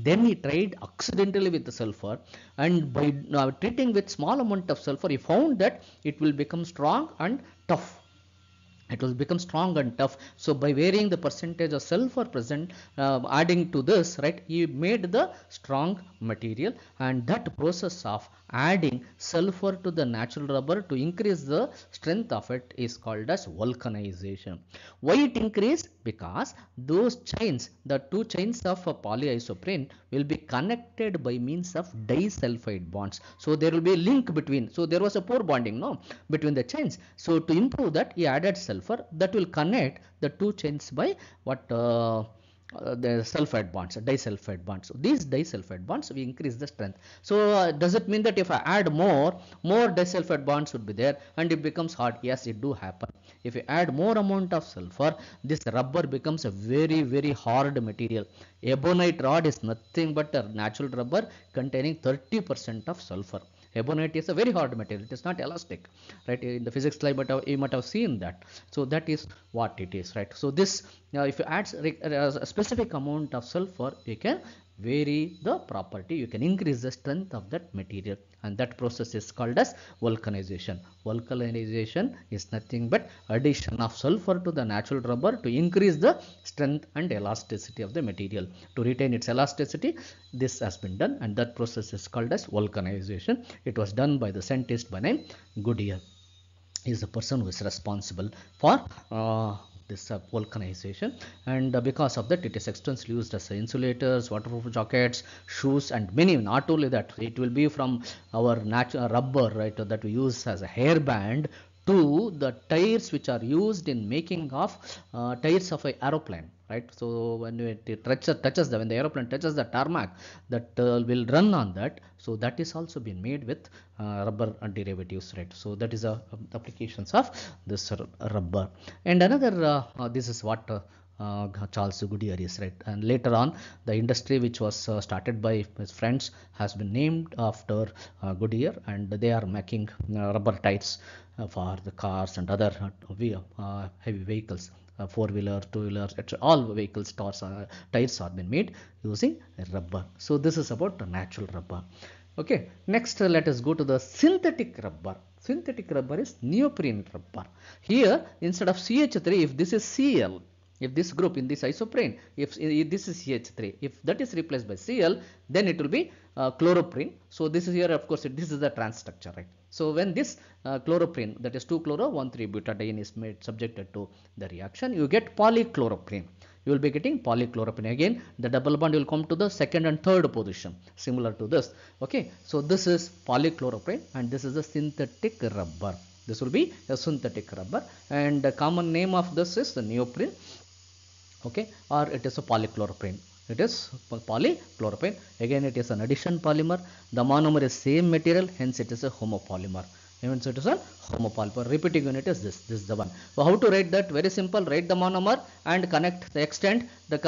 then he tried accidentally with the sulfur and by uh, treating with small amount of sulfur he found that it will become strong and tough it will become strong and tough so by varying the percentage of sulfur present uh, adding to this right you made the strong material and that process of adding sulfur to the natural rubber to increase the strength of it is called as vulcanization why it increase? because those chains, the two chains of a polyisoprene will be connected by means of disulfide bonds. So there will be a link between, so there was a poor bonding no between the chains. So to improve that he added sulfur that will connect the two chains by what uh, uh, the sulfide bonds, uh, disulfide bonds. So these disulfide bonds we increase the strength. So uh, does it mean that if I add more, more disulfide bonds would be there and it becomes hard? Yes, it do happen. If you add more amount of sulfur, this rubber becomes a very very hard material. Ebonite rod is nothing but a natural rubber containing 30% of sulfur. Ebonite is a very hard material. It is not elastic, right? In the physics slide, but you might have seen that. So that is what it is, right? So this, now uh, if you add uh, a specific amount of sulfur, you can vary the property. You can increase the strength of that material and that process is called as vulcanization. Vulcanization is nothing but addition of sulfur to the natural rubber to increase the strength and elasticity of the material. To retain its elasticity, this has been done and that process is called as vulcanization. It was done by the scientist by name Goodyear. He is the person who is responsible for uh, this uh, vulcanization and uh, because of that it is extensively used as insulators waterproof jackets shoes and many not only that it will be from our natural uh, rubber right that we use as a hair band, to the tires which are used in making of uh, tires of a aeroplane right so when it touches, touches the when the aeroplane touches the tarmac that uh, will run on that so that is also been made with uh, rubber derivatives right so that is a um, applications of this rubber and another uh, uh this is what uh, uh, Charles Goodyear is right and later on the industry which was uh, started by his friends has been named after uh, Goodyear and they are making uh, rubber tires for the cars and other heavy vehicles uh, four wheeler two wheeler all vehicles tires are, tires are been made using rubber so this is about natural rubber okay next uh, let us go to the synthetic rubber synthetic rubber is neoprene rubber here instead of ch3 if this is cl if this group in this isoprene if, if, this is CH3 if that is replaced by Cl then it will be uh, chloroprene so this is here of course this is the trans structure right so when this uh, chloroprene that is 2-chloro-1,3-butadiene is made subjected to the reaction, you get polychloroprene. You will be getting polychloroprene. Again, the double bond will come to the second and third position, similar to this. Okay, so this is polychloroprene and this is a synthetic rubber. This will be a synthetic rubber and the common name of this is the neoprene okay or it is a polychloroprene it is polychlorophene again it is an addition polymer the monomer is same material hence it is a homopolymer even so it is a homopolymer repeating unit is this this is the one so how to write that very simple write the monomer and connect the extend the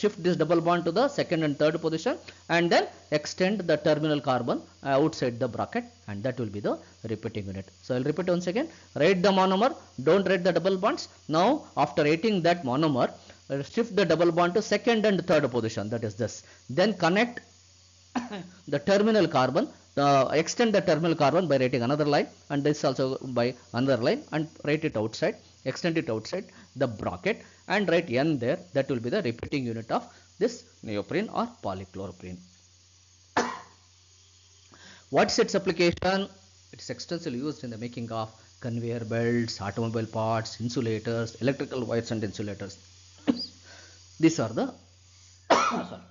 shift this double bond to the second and third position and then extend the terminal carbon uh, outside the bracket and that will be the repeating unit so i'll repeat once again write the monomer don't write the double bonds now after writing that monomer shift the double bond to second and third position that is this then connect [coughs] the terminal carbon uh, extend the terminal carbon by writing another line and this also by another line and write it outside extend it outside the bracket and write n there that will be the repeating unit of this neoprene or polychloroprene [coughs] what's its application it's extensively used in the making of conveyor belts automobile parts insulators electrical wires and insulators these are the [coughs] sorry,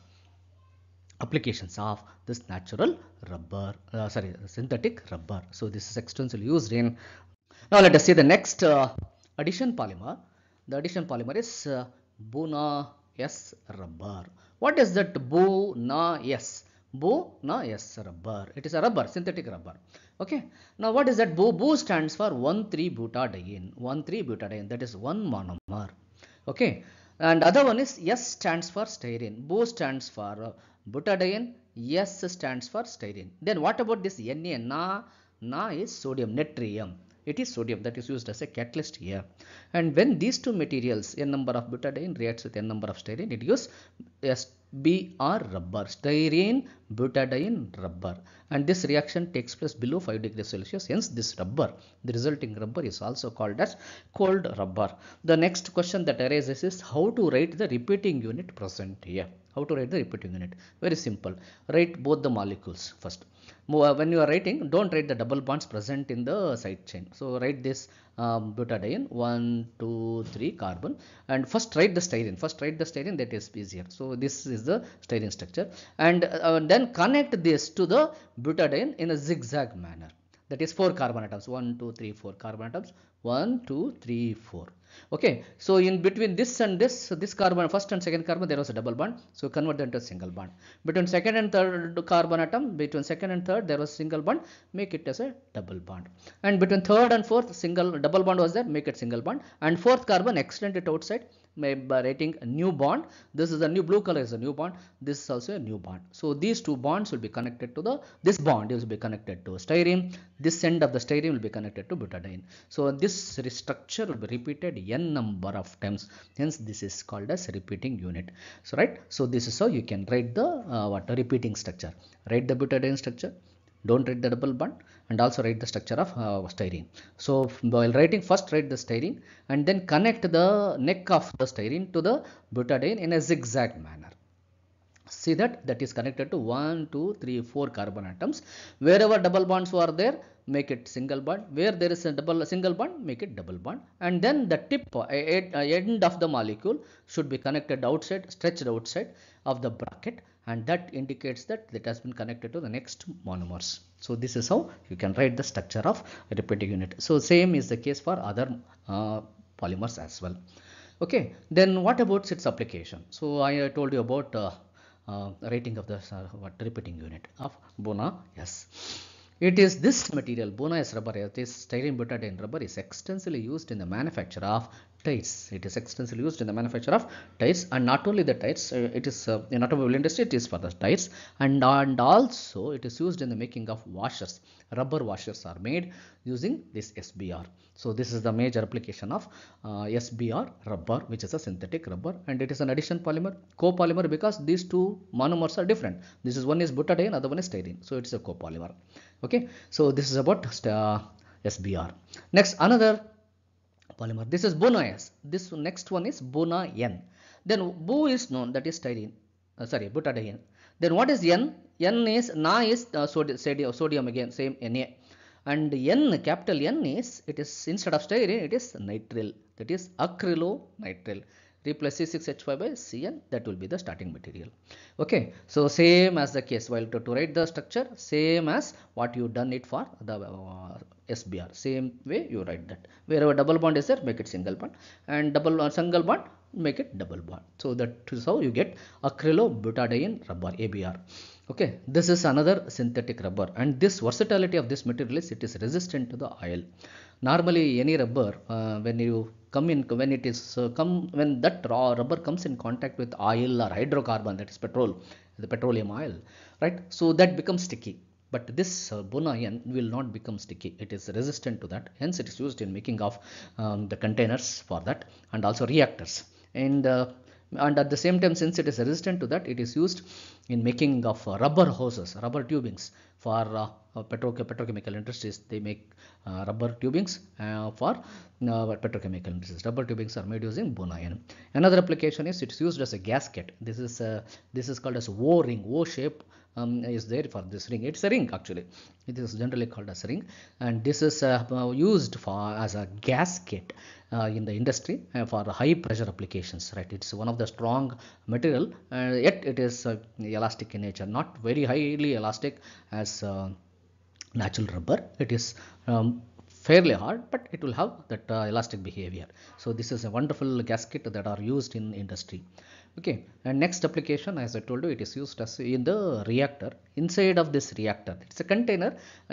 applications of this natural rubber, uh, sorry, synthetic rubber. So this is extensively used in. Now let us see the next uh, addition polymer. The addition polymer is uh, Buna S rubber. What is that Buna S? Buna S rubber. It is a rubber, synthetic rubber. Okay. Now what is that Bo? Bo stands for 1,3-butadiene. 1,3-butadiene. That is one monomer. Okay and other one is S stands for styrene, BO stands for butadiene, S stands for styrene. Then what about this Na? Na, Na is sodium, natrium. It is sodium that is used as a catalyst here. And when these two materials, N number of butadiene reacts with N number of styrene, it gives S B are rubber, styrene, butadiene, rubber. And this reaction takes place below 5 degrees Celsius. Hence, this rubber, the resulting rubber is also called as cold rubber. The next question that arises is how to write the repeating unit present here. How to write the repeating unit? Very simple. Write both the molecules first. Uh, when you are writing, don't write the double bonds present in the side chain. So write this um, butadiene 1, 2, 3 carbon and first write the styrene. First write the styrene that is easier. So this is the styrene structure and uh, then connect this to the butadiene in a zigzag manner that is 4 carbon atoms 1 2 3 4 carbon atoms 1 2 3 4 okay so in between this and this so this carbon first and second carbon there was a double bond so convert that into a single bond between second and third carbon atom between second and third there was single bond make it as a double bond and between third and fourth single double bond was there make it single bond and fourth carbon extend it outside by writing a new bond this is a new blue color is a new bond this is also a new bond so these two bonds will be connected to the this bond will be connected to styrene this end of the styrene will be connected to butadiene so this structure will be repeated n number of times hence this is called as repeating unit so right so this is how you can write the uh, what repeating structure write the butadiene structure don't write the double bond and also write the structure of uh, styrene. So while writing first write the styrene and then connect the neck of the styrene to the butadiene in a zigzag manner. See that that is connected to 1, 2, 3, 4 carbon atoms. Wherever double bonds were there, make it single bond. Where there is a double single bond, make it double bond. And then the tip, uh, uh, end of the molecule should be connected outside, stretched outside of the bracket and that indicates that it has been connected to the next monomers. So this is how you can write the structure of repeating unit. So same is the case for other uh, polymers as well. Okay, then what about its application? So I told you about uh, uh, of the uh, what repeating unit of Bona S. Yes. It is this material, is rubber, this styrene butadiene rubber is extensively used in the manufacture of tires. It is extensively used in the manufacture of tires and not only the tires, uh, it is uh, in automobile industry, it is for the tires and, and also it is used in the making of washers. Rubber washers are made using this SBR. So this is the major application of uh, SBR rubber which is a synthetic rubber and it is an addition polymer, copolymer because these two monomers are different. This is one is butadiene, other one is styrene. So it is a copolymer okay so this is about uh, sbr next another polymer this is s this next one is bona n then bu is known that is styrene uh, sorry butadiene then what is n n is na is uh, sodium, sodium again same na and n capital n is it is instead of styrene it is nitrile that is acrylonitrile plus C6H5 by Cn that will be the starting material. Okay. So, same as the case while to, to write the structure same as what you done it for the uh, SBR same way you write that wherever double bond is there make it single bond and double or uh, single bond make it double bond. So, that is how you get acrylobutadiene rubber ABR okay this is another synthetic rubber and this versatility of this material is it is resistant to the oil Normally any rubber uh, when you come in when it is uh, come when that raw rubber comes in contact with oil or hydrocarbon that is petrol the petroleum oil right so that becomes sticky but this uh, bonion will not become sticky it is resistant to that hence it is used in making of um, the containers for that and also reactors and uh, and at the same time since it is resistant to that it is used in making of rubber hoses, rubber tubings for uh, uh, petro petrochemical industries. They make uh, rubber tubings for petrochemical industries. Rubber tubings are made using iron. Another application is it's used as a gasket. This is this is called as O-ring, O-shape um, is there for this ring it's a ring actually it is generally called as ring and this is uh, used for as a gasket uh, in the industry uh, for high pressure applications right it's one of the strong material uh, yet it is uh, elastic in nature not very highly elastic as uh, natural rubber it is um, fairly hard but it will have that elastic behavior so this is a wonderful gasket that are used in industry okay and next application as i told you it is used as in the reactor inside of this reactor it's a container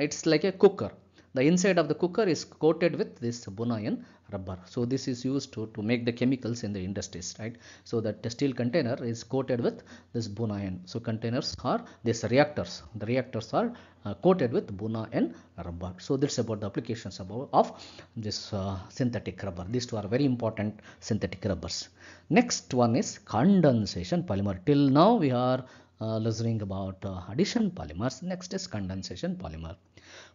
it's like a cooker the inside of the cooker is coated with this bunion rubber so this is used to, to make the chemicals in the industries right so that the steel container is coated with this buna so containers are these reactors the reactors are uh, coated with buna and rubber so this is about the applications about of this uh, synthetic rubber these two are very important synthetic rubbers next one is condensation polymer till now we are uh, listening about uh, addition polymers next is condensation polymer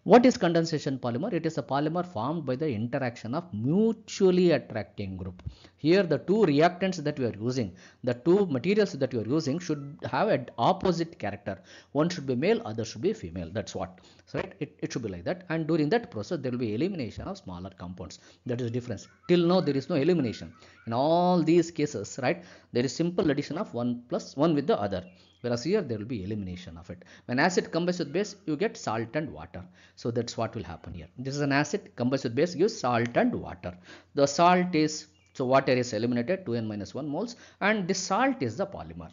what is condensation polymer? It is a polymer formed by the interaction of mutually attracting group. Here the two reactants that we are using, the two materials that we are using should have an opposite character. One should be male, other should be female. That's what, right? It, it should be like that. And during that process, there will be elimination of smaller compounds. That is the difference. Till now, there is no elimination. In all these cases, right, there is simple addition of one plus one with the other whereas here there will be elimination of it when acid combines with base you get salt and water so that's what will happen here this is an acid combines with base gives salt and water the salt is so water is eliminated 2n minus 1 moles and this salt is the polymer.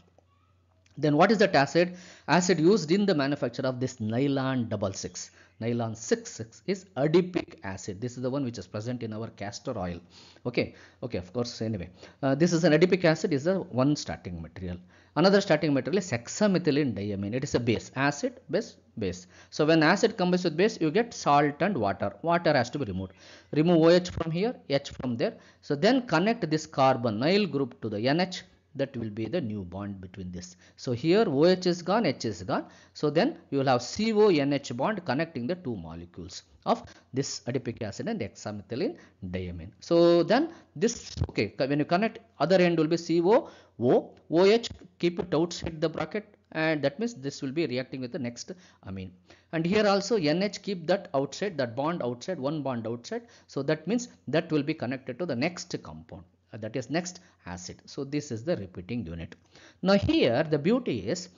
Then what is the acid, Acid used in the manufacture of this nylon double six. Nylon 66 is adipic acid. This is the one which is present in our castor oil. Okay, okay, of course, anyway. Uh, this is an adipic acid is the one starting material. Another starting material is hexamethylene diamine. It is a base, acid, base, base. So when acid combines with base, you get salt and water. Water has to be removed. Remove OH from here, H from there. So then connect this carbon, carbonyl group to the NH that will be the new bond between this. So here OH is gone, H is gone. So then you will have CONH bond connecting the two molecules of this adipic acid and hexamethylene diamine. So then this, okay, when you connect other end will be CO, OH, keep it outside the bracket and that means this will be reacting with the next amine and here also NH keep that outside that bond outside one bond outside so that means that will be connected to the next compound uh, that is next acid. So this is the repeating unit. Now here the beauty is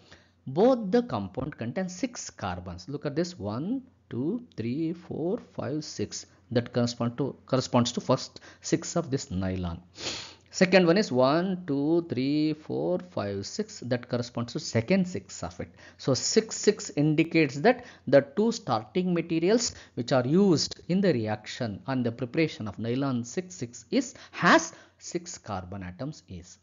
both the compound contain 6 carbons. Look at this 1, 2, 3, 4, 5, 6 that correspond to, corresponds to first 6 of this nylon. Second one is 1, 2, 3, 4, 5, 6 that corresponds to second 6 of it. So 6, 6 indicates that the two starting materials which are used in the reaction and the preparation of nylon 6, 6 is has 6 carbon atoms is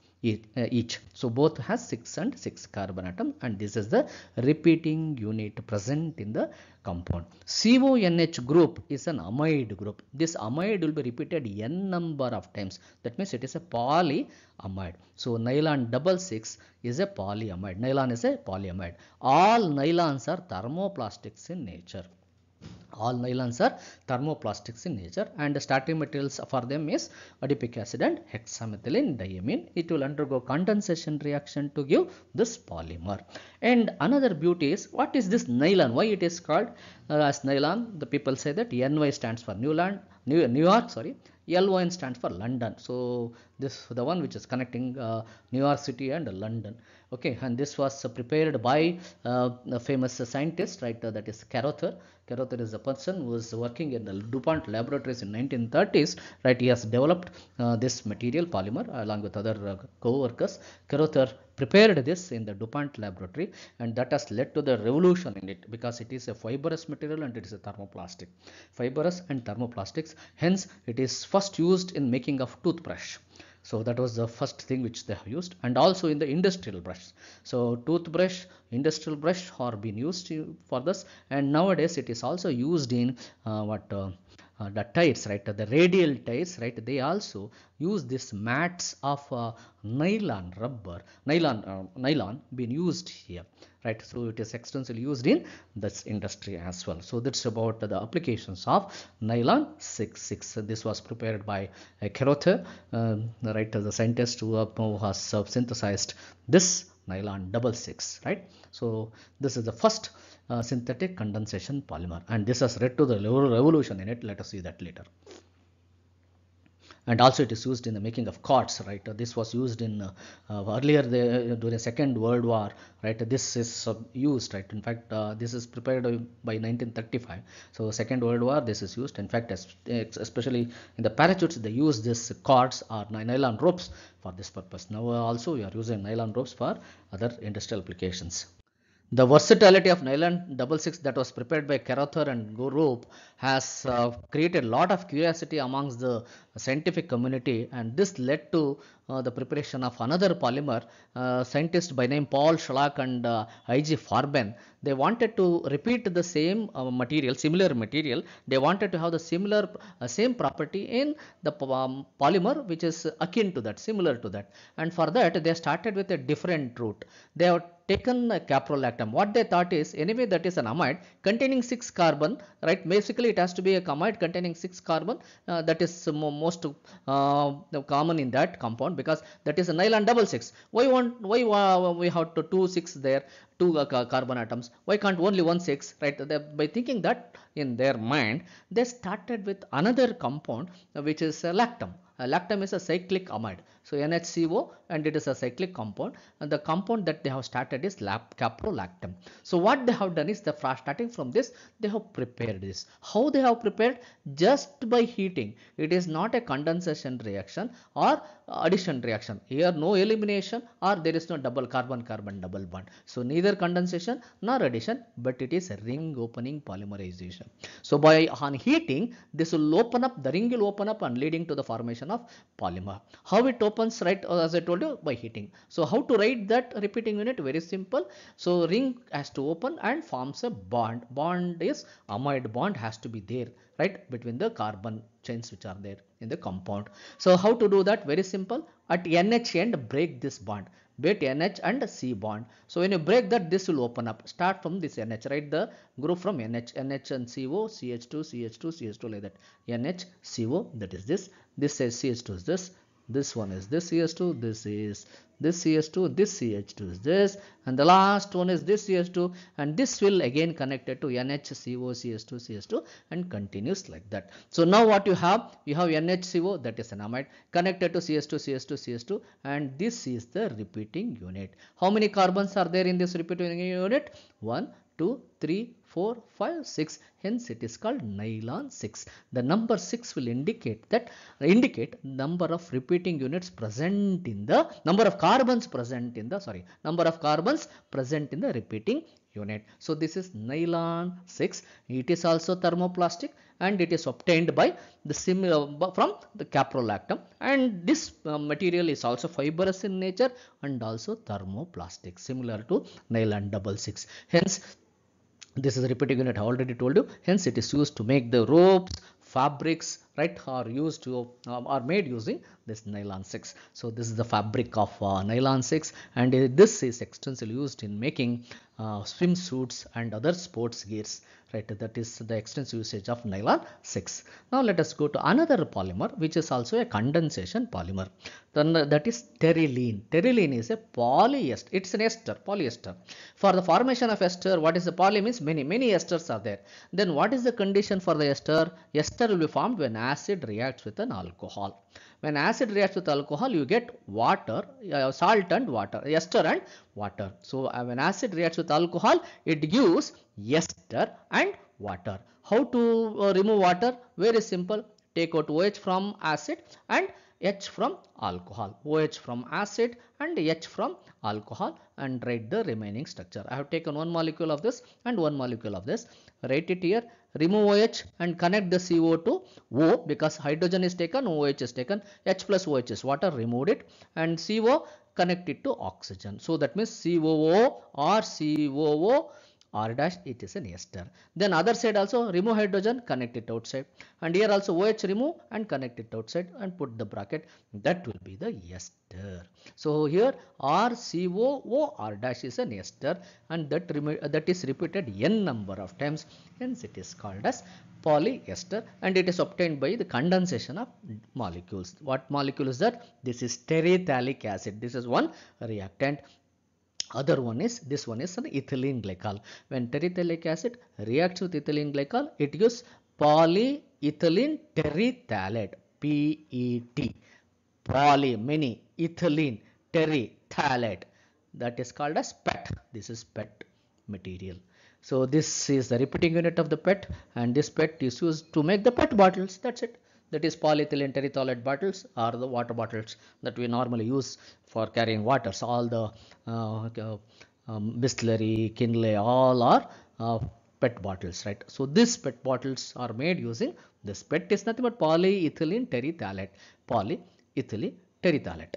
uh, each. So both has 6 and 6 carbon atom and this is the repeating unit present in the compound. CONH group is an amide group. This amide will be repeated n number of times. That means it is a polyamide. So nylon double six is a polyamide. Nylon is a polyamide. All nylons are thermoplastics in nature all nylons are thermoplastics in nature and the starting materials for them is adipic acid and hexamethylene diamine. It will undergo condensation reaction to give this polymer. And another beauty is what is this nylon? Why it is called uh, as nylon? The people say that NY stands for New, Land, New, New York, sorry, LON stands for London. So this the one which is connecting uh, New York City and London. Okay, and this was uh, prepared by uh, famous scientist, right? that is Carother. Carother is a person who was working in the DuPont laboratories in 1930s, right? He has developed uh, this material polymer along with other uh, co-workers. Carother prepared this in the DuPont laboratory and that has led to the revolution in it because it is a fibrous material and it is a thermoplastic. Fibrous and thermoplastics, hence it is first used in making of toothbrush so that was the first thing which they have used and also in the industrial brush so toothbrush industrial brush are been used for this and nowadays it is also used in uh, what uh, uh, the tires right the radial tires right they also use this mats of uh, nylon rubber nylon uh, nylon being used here right so it is extensively used in this industry as well so that's about the applications of nylon 66 this was prepared by uh, um, right the scientist who, uh, who has uh, synthesized this nylon double six right so this is the first uh, synthetic condensation polymer and this has led to the revolution in it let us see that later and also it is used in the making of cots right this was used in uh, earlier the, during second world war right this is uh, used right in fact uh, this is prepared by 1935 so second world war this is used in fact especially in the parachutes they use this cords or nylon ropes for this purpose now also we are using nylon ropes for other industrial applications the versatility of nylon 66 that was prepared by Karathar and Gurup has uh, created a lot of curiosity amongst the scientific community and this led to uh, the preparation of another polymer uh, scientist by name Paul Schalach and uh, IG Farben they wanted to repeat the same uh, material similar material they wanted to have the similar uh, same property in the um, polymer which is akin to that similar to that and for that they started with a different route they have taken a caprolactam. What they thought is anyway that is an amide containing 6 carbon, right? Basically it has to be a amide containing 6 carbon uh, that is more most uh, common in that compound because that is a nylon double six. Why want why uh, we have to two six there, two uh, carbon atoms? Why can't only one six? Right? They, by thinking that in their mind, they started with another compound which is uh, lactam. Uh, lactam is a cyclic amide. So NHCO and it is a cyclic compound and the compound that they have started is lap caprolactam. So what they have done is the starting from this they have prepared this. How they have prepared? Just by heating. It is not a condensation reaction or addition reaction. Here no elimination or there is no double carbon carbon double bond. So neither condensation nor addition but it is ring opening polymerization. So by on heating this will open up the ring will open up and leading to the formation of polymer. How it opens opens right uh, as I told you by heating. So how to write that repeating unit? Very simple. So ring has to open and forms a bond. Bond is amide bond has to be there right between the carbon chains which are there in the compound. So how to do that? Very simple. At NH end break this bond bet NH and C bond. So when you break that this will open up start from this NH right the group from NH NH and CO CH2 CH2 CH2 like that NH CO that is this this says CH2 is this this one is this CH2, this is this CH2, this CH2 is this and the last one is this CH2 and this will again connected to NHCO, 2 CH2 and continues like that. So now what you have? You have NHCO that is an amide connected to CH2, CH2, CH2 and this is the repeating unit. How many carbons are there in this repeating unit? 1, 2, 3, 4, 5, 6. Hence it is called nylon 6. The number 6 will indicate that indicate number of repeating units present in the number of carbons present in the sorry number of carbons present in the repeating unit. So this is nylon 6. It is also thermoplastic and it is obtained by the similar from the caprolactam and this uh, material is also fibrous in nature and also thermoplastic similar to nylon double six. Hence this is a repeating unit i already told you hence it is used to make the ropes fabrics right are used to um, are made using this nylon 6 so this is the fabric of uh, nylon 6 and uh, this is extensively used in making uh, swimsuits and other sports gears right that is the extensive usage of nylon 6 now let us go to another polymer which is also a condensation polymer then uh, that is terylene terylene is a polyester it's an ester polyester for the formation of ester what is the poly means many many esters are there then what is the condition for the ester ester will be formed when acid reacts with an alcohol when acid reacts with alcohol, you get water, uh, salt and water, ester and water. So, uh, when acid reacts with alcohol, it gives ester and water. How to uh, remove water? Very simple. Take out OH from acid and H from alcohol. OH from acid and H from alcohol and write the remaining structure. I have taken one molecule of this and one molecule of this write it here remove OH and connect the CO to O because hydrogen is taken OH is taken H plus OH is water removed it and CO connect it to oxygen so that means COO or COO R dash it is an ester. Then other side also remove hydrogen connect it outside and here also OH remove and connect it outside and put the bracket that will be the ester. So here RCOO R dash is an ester and that, that is repeated n number of times hence it is called as polyester and it is obtained by the condensation of molecules. What molecule is that? This is stereothallic acid. This is one reactant other one is this one is an ethylene glycol when terephthalic acid reacts with ethylene glycol it gives polyethylene terephthalate PET poly many ethylene terephthalate that is called as PET this is PET material so this is the repeating unit of the PET and this PET is used to make the PET bottles that's it that is polyethylene terephthalate bottles or the water bottles that we normally use for carrying waters. All the uh, um, Bistleri, Kinley, all are uh, PET bottles, right? So this PET bottles are made using this PET is nothing but polyethylene terephthalate, polyethylene terephthalate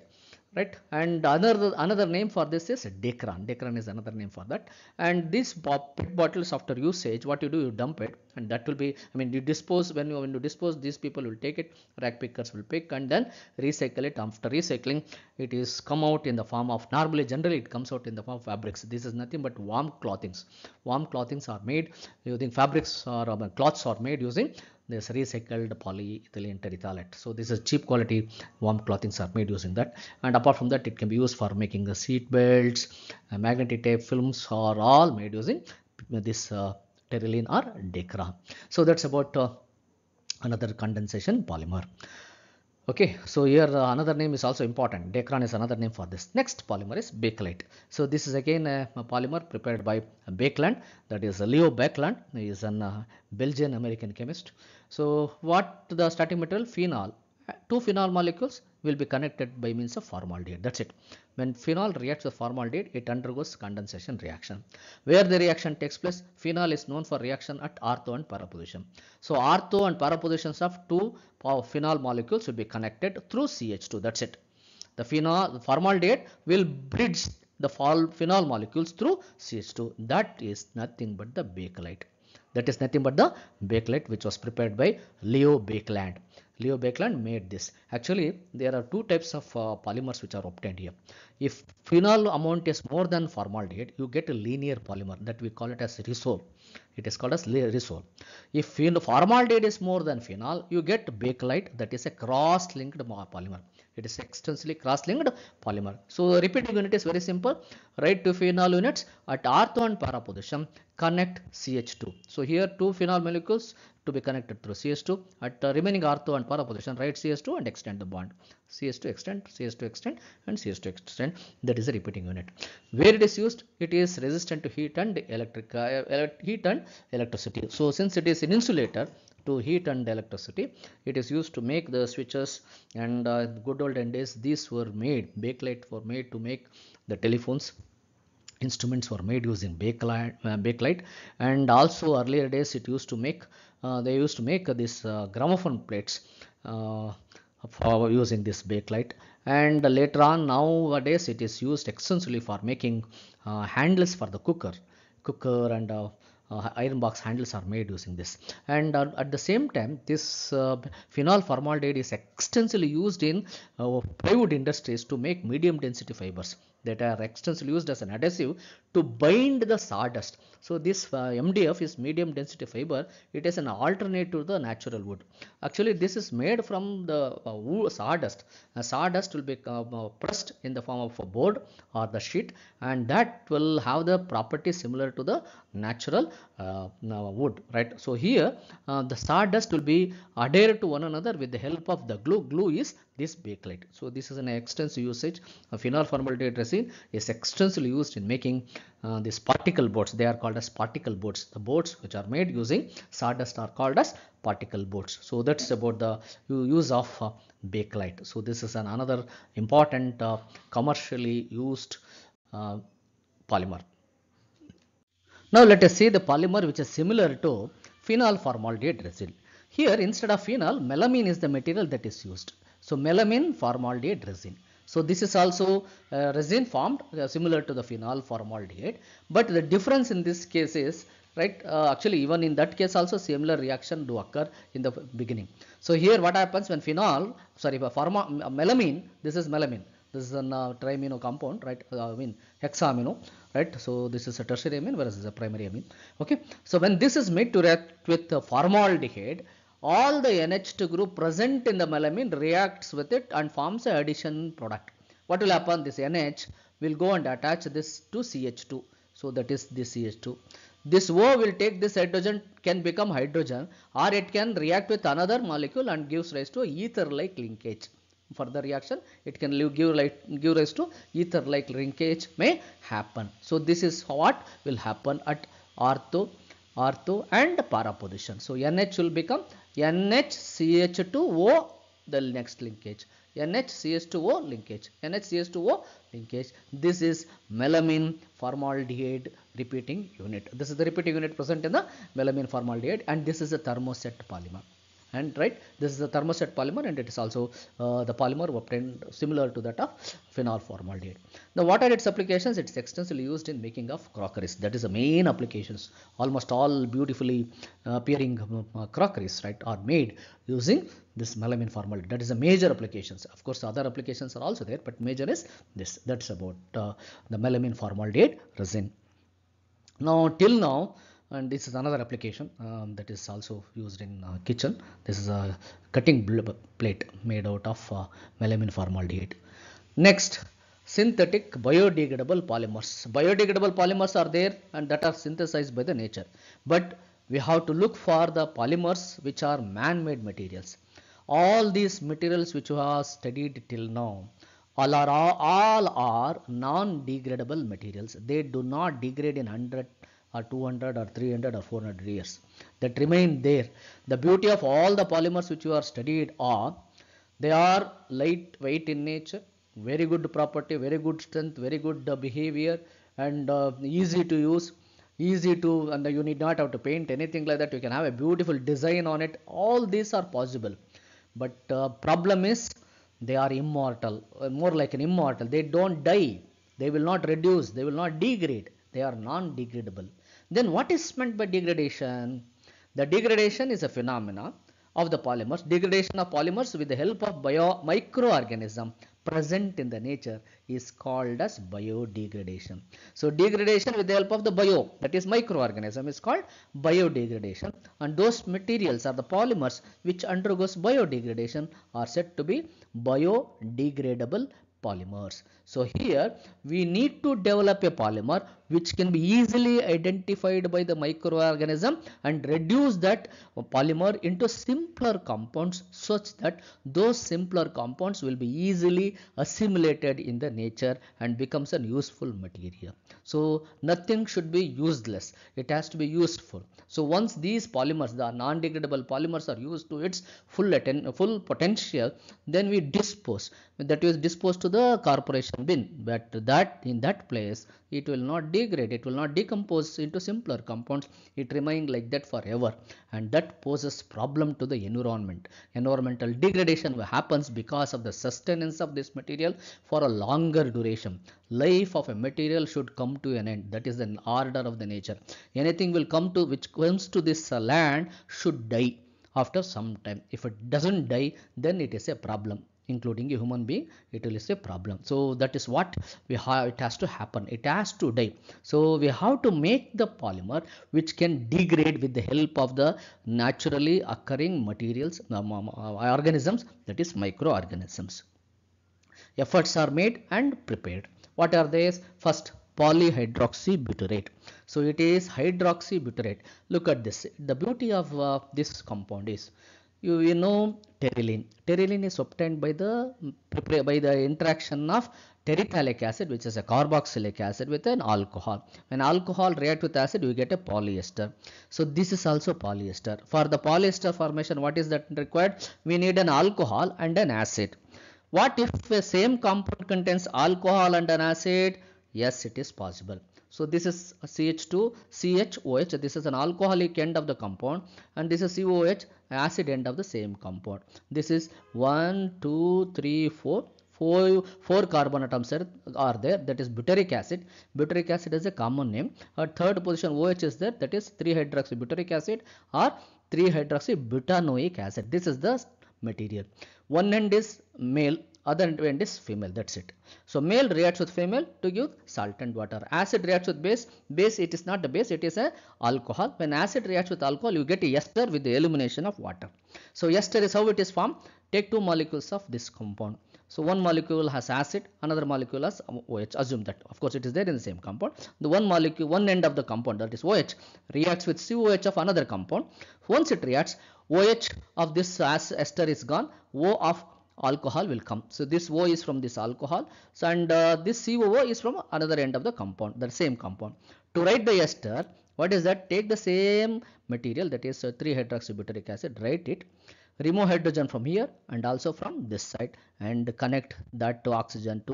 right and another another name for this is decran decran is another name for that and these pet bottles after usage what you do you dump it and that will be i mean you dispose when you when you dispose these people will take it rag pickers will pick and then recycle it after recycling it is come out in the form of normally generally it comes out in the form of fabrics this is nothing but warm clothings warm clothings are made using fabrics or, or cloths are made using there's recycled polyethylene terephthalate so this is cheap quality warm clothings are made using that and apart from that it can be used for making the seat belts uh, magnetic tape films are all made using this uh, terylene or decra so that's about uh, another condensation polymer Okay, so here uh, another name is also important. Dacron is another name for this. Next polymer is Bakelite. So this is again a, a polymer prepared by Bakeland. That is Leo Bakeland. He is a uh, Belgian American chemist. So what the starting material phenol, two phenol molecules will be connected by means of formaldehyde. That's it. When phenol reacts with formaldehyde, it undergoes condensation reaction. Where the reaction takes place, phenol is known for reaction at ortho and para position. So ortho and para positions of two phenol molecules will be connected through CH2. That's it. The phenol the formaldehyde will bridge the phenol molecules through CH2. That is nothing but the bakelite. That is nothing but the bakelite which was prepared by Leo Bakeland. Leo Bakeland made this. Actually, there are two types of uh, polymers which are obtained here. If phenol amount is more than formaldehyde, you get a linear polymer that we call it as resol. It is called as resol. If formaldehyde is more than phenol, you get bakelite that is a cross-linked polymer. It is extensively cross-linked polymer. So repeating unit is very simple. Write two phenol units at ortho and para position. Connect CH2. So here two phenol molecules to be connected through CH2. At uh, remaining ortho and para position, write CH2 and extend the bond. CH2 extend, CH2 extend and CH2 extend. That is a repeating unit. Where it is used, it is resistant to heat and electric uh, heat and electricity. So since it is an insulator, to heat and electricity. It is used to make the switches and uh, good olden days these were made, bakelite were made to make the telephones instruments were made using bakelite, uh, bakelite and also earlier days it used to make uh, they used to make uh, these gramophone plates uh, for using this bakelite and later on nowadays it is used extensively for making uh, handles for the cooker cooker and uh, iron box handles are made using this and uh, at the same time this uh, phenol formaldehyde is extensively used in plywood industries to make medium density fibers that are extensively used as an adhesive to bind the sawdust. So this uh, MDF is medium density fiber. It is an alternate to the natural wood. Actually, this is made from the uh, sawdust. Uh, sawdust will be uh, uh, pressed in the form of a board or the sheet and that will have the property similar to the natural uh, wood, right? So here the sawdust will be adhered to one another with the help of the glue. Glue is this bakelite. So this is an extensive usage. A phenol formaldehyde resin is extensively used in making uh, these particle boards. They are called as particle boards. The boards which are made using sawdust are called as particle boards. So that's about the use of uh, bakelite. So this is an another important uh, commercially used uh, polymer. Now let us see the polymer which is similar to phenol formaldehyde resin. Here instead of phenol, melamine is the material that is used. So melamine, formaldehyde resin. So this is also uh, resin formed uh, similar to the phenol formaldehyde. But the difference in this case is right uh, actually even in that case also similar reaction do occur in the beginning. So here what happens when phenol sorry uh, forma, uh, melamine this is melamine this is a uh, triamino compound right uh, I mean hexamino right so this is a tertiary amine whereas this is a primary amine okay so when this is made to react with uh, formaldehyde all the NH2 group present in the melamine reacts with it and forms a addition product. What will happen? This NH will go and attach this to CH2. So that is this CH2. This O will take this hydrogen can become hydrogen or it can react with another molecule and gives rise to ether like linkage. For the reaction it can give, give rise to ether like linkage may happen. So this is what will happen at ortho two and para position. So NH will become NHCH2O the next linkage. NHCH2O linkage. NHCH2O linkage. This is melamine formaldehyde repeating unit. This is the repeating unit present in the melamine formaldehyde and this is a thermoset polymer and right this is the thermoset polymer and it is also uh, the polymer obtained similar to that of phenol formaldehyde. Now what are its applications? It is extensively used in making of crockeries that is the main applications almost all beautifully uh, appearing um, uh, crockeries right are made using this melamine formaldehyde that is the major applications of course other applications are also there but major is this that's about uh, the melamine formaldehyde resin. Now till now and this is another application um, that is also used in uh, kitchen this is a cutting plate made out of uh, melamine formaldehyde next synthetic biodegradable polymers biodegradable polymers are there and that are synthesized by the nature but we have to look for the polymers which are man-made materials all these materials which we have studied till now all are all are non-degradable materials they do not degrade in 100 or 200 or 300 or 400 years that remain there. The beauty of all the polymers which you are studied are they are light weight in nature, very good property, very good strength, very good uh, behavior and uh, easy to use, easy to and you need not have to paint anything like that. You can have a beautiful design on it. All these are possible. But uh, problem is they are immortal, uh, more like an immortal. They don't die. They will not reduce. They will not degrade. They are non-degradable. Then what is meant by degradation? The degradation is a phenomena of the polymers, degradation of polymers with the help of bio microorganism present in the nature is called as biodegradation. So degradation with the help of the bio that is microorganism is called biodegradation and those materials are the polymers which undergoes biodegradation are said to be biodegradable polymers. So here we need to develop a polymer which can be easily identified by the microorganism and reduce that polymer into simpler compounds such that those simpler compounds will be easily assimilated in the nature and becomes a useful material. So nothing should be useless. It has to be useful. So once these polymers, the non-degradable polymers are used to its full, full potential, then we dispose. That is dispose to the corporation bin. But that in that place, it will not degrade, it will not decompose into simpler compounds, it remains like that forever and that poses problem to the environment. Environmental degradation happens because of the sustenance of this material for a longer duration. Life of a material should come to an end, that is an order of the nature. Anything will come to which comes to this land should die after some time. If it doesn't die, then it is a problem including a human being it will is a problem so that is what we have it has to happen it has to die so we have to make the polymer which can degrade with the help of the naturally occurring materials uh, uh, organisms that is microorganisms efforts are made and prepared what are these first polyhydroxybutyrate. So it is hydroxybutyrate. Look at this. The beauty of uh, this compound is you, know pterylene. Pterylene is obtained by the by the interaction of terephthalic acid which is a carboxylic acid with an alcohol. When alcohol reacts with acid you get a polyester. So this is also polyester. For the polyester formation what is that required? We need an alcohol and an acid. What if the same compound contains alcohol and an acid? Yes, it is possible. So this is CH2, CHOH. This is an alcoholic end of the compound and this is COH, acid end of the same compound. This is 1, 2, 3, 4. Four, four carbon atoms are, are there that is butyric acid butyric acid is a common name At uh, third position OH is there that is 3 hydroxybutyric acid or 3 hydroxybutanoic acid this is the material one end is male other end is female that's it so male reacts with female to give salt and water acid reacts with base base it is not a base it is a alcohol when acid reacts with alcohol you get ester with the elimination of water so ester is how it is formed take two molecules of this compound so one molecule has acid, another molecule has OH. Assume that, of course, it is there in the same compound. The one molecule, one end of the compound, that is OH, reacts with COH of another compound. Once it reacts, OH of this ester is gone, O of alcohol will come. So, this O is from this alcohol so, and uh, this COO is from another end of the compound, the same compound. To write the ester, what is that? Take the same material that is 3-hydroxybutyric uh, acid, write it, remove hydrogen from here and also from this side and connect that to oxygen to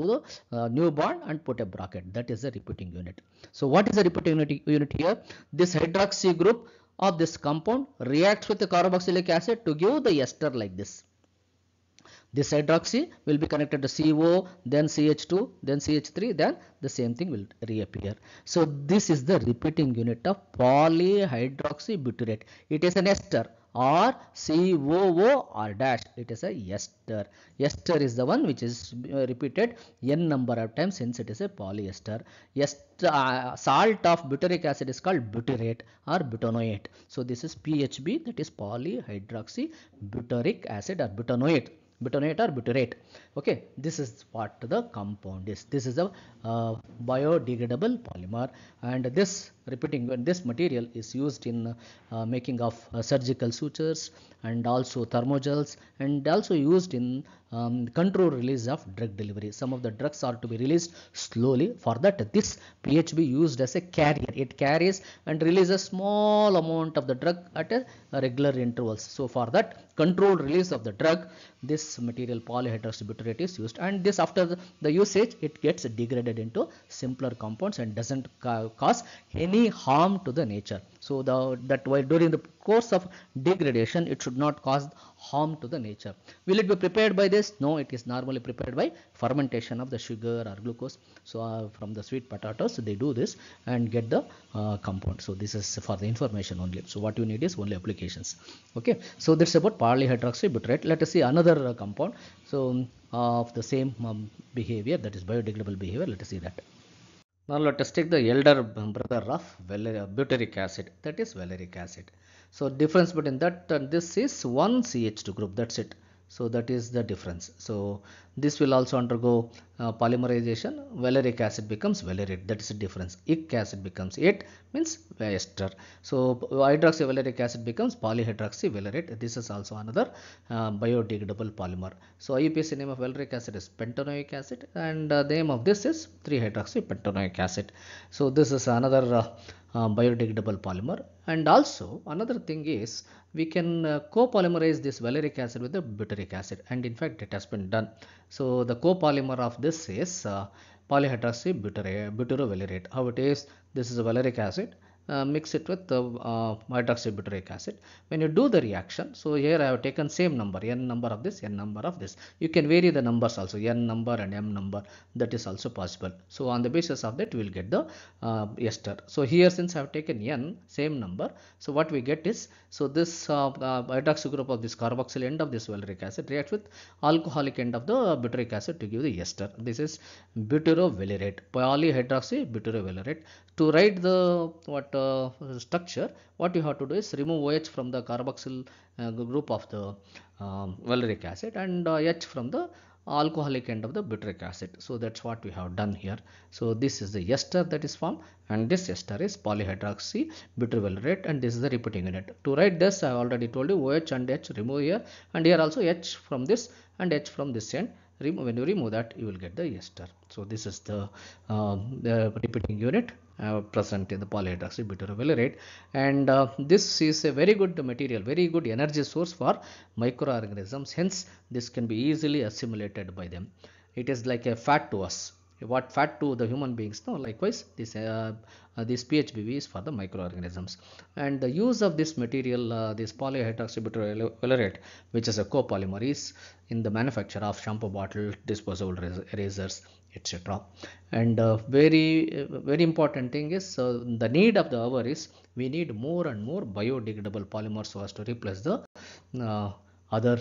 the uh, new bond and put a bracket. That is the repeating unit. So, what is the repeating unit, unit here? This hydroxy group of this compound reacts with the carboxylic acid to give the ester like this. This hydroxy will be connected to CO, then CH2, then CH3, then the same thing will reappear. So this is the repeating unit of polyhydroxybutyrate. It is an ester or COO or dash. It is a ester. Ester is the one which is uh, repeated n number of times since it is a polyester. Ester, uh, salt of butyric acid is called butyrate or butanoate. So this is PHB that is polyhydroxybutyric acid or butanoate butanate or butyrate okay this is what the compound is this is a uh, biodegradable polymer and this repeating this material is used in uh, making of uh, surgical sutures and also thermogels and also used in um, control release of drug delivery. Some of the drugs are to be released slowly. For that, this PHB used as a carrier. It carries and releases a small amount of the drug at a, regular intervals. So for that control release of the drug, this material polyhydroxybutyrate is used and this after the, the usage, it gets degraded into simpler compounds and doesn't ca cause any harm to the nature so the, that while during the course of degradation it should not cause harm to the nature will it be prepared by this no it is normally prepared by fermentation of the sugar or glucose so uh, from the sweet potatoes they do this and get the uh, compound so this is for the information only so what you need is only applications okay so that's about polyhydroxybutyrate let us see another uh, compound so um, of the same um, behavior that is biodegradable behavior let us see that now let us take the elder brother of butyric acid that is valeric acid. So difference between that and this is 1 CH2 group that's it so that is the difference so this will also undergo uh, polymerization valeric acid becomes valerate that is the difference ic acid becomes it means ester so hydroxyvaleric acid becomes polyhydroxy valerate. this is also another uh, biodegradable polymer so iupc name of valeric acid is pentanoic acid and uh, the name of this is 3 hydroxy pentanoic acid so this is another uh, uh, biodegradable polymer and also another thing is we can uh, copolymerize this valeric acid with the butyric acid and in fact it has been done. So the copolymer of this is uh, polyhydroxy How it is, this is a valeric acid uh, mix it with the uh, hydroxybutyrate acid. When you do the reaction, so here I have taken same number, n number of this, n number of this. You can vary the numbers also, n number and m number, that is also possible. So on the basis of that, we will get the uh, ester. So here since I have taken n, same number, so what we get is, so this uh, uh, hydroxy group of this carboxyl end of this valeric acid reacts with alcoholic end of the butyric acid to give the ester. This is butyrovalerate, polyhydroxybutyrovalerate to write the what uh, structure what you have to do is remove OH from the carboxyl uh, group of the um, valeric acid and uh, H from the alcoholic end of the butyric acid so that's what we have done here so this is the ester that is formed and this ester is polyhydroxy butyrvalerate and this is the repeating unit to write this i already told you oh and h remove here and here also h from this and h from this end remove when you remove that you will get the ester so this is the, uh, the repeating unit uh, present in the polyhydroxy and uh, this is a very good material very good energy source for microorganisms hence this can be easily assimilated by them it is like a fat to us what fat to the human beings no likewise this uh, uh this phbv is for the microorganisms and the use of this material uh, this polyhydroxybutyrate which is a copolymer is in the manufacture of shampoo bottle disposable razors etc and uh, very uh, very important thing is uh, the need of the hour is we need more and more biodegradable polymers so as to replace the uh, other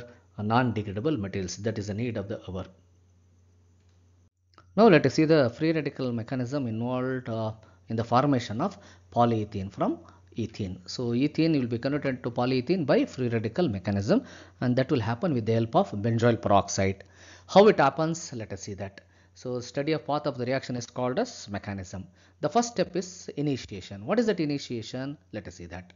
non-degradable materials that is the need of the hour now let us see the free radical mechanism involved uh, in the formation of polyethylene from ethene. So ethene will be converted to polyethylene by free radical mechanism and that will happen with the help of benzoyl peroxide. How it happens let us see that. So study of path of the reaction is called as mechanism. The first step is initiation. What is that initiation? Let us see that.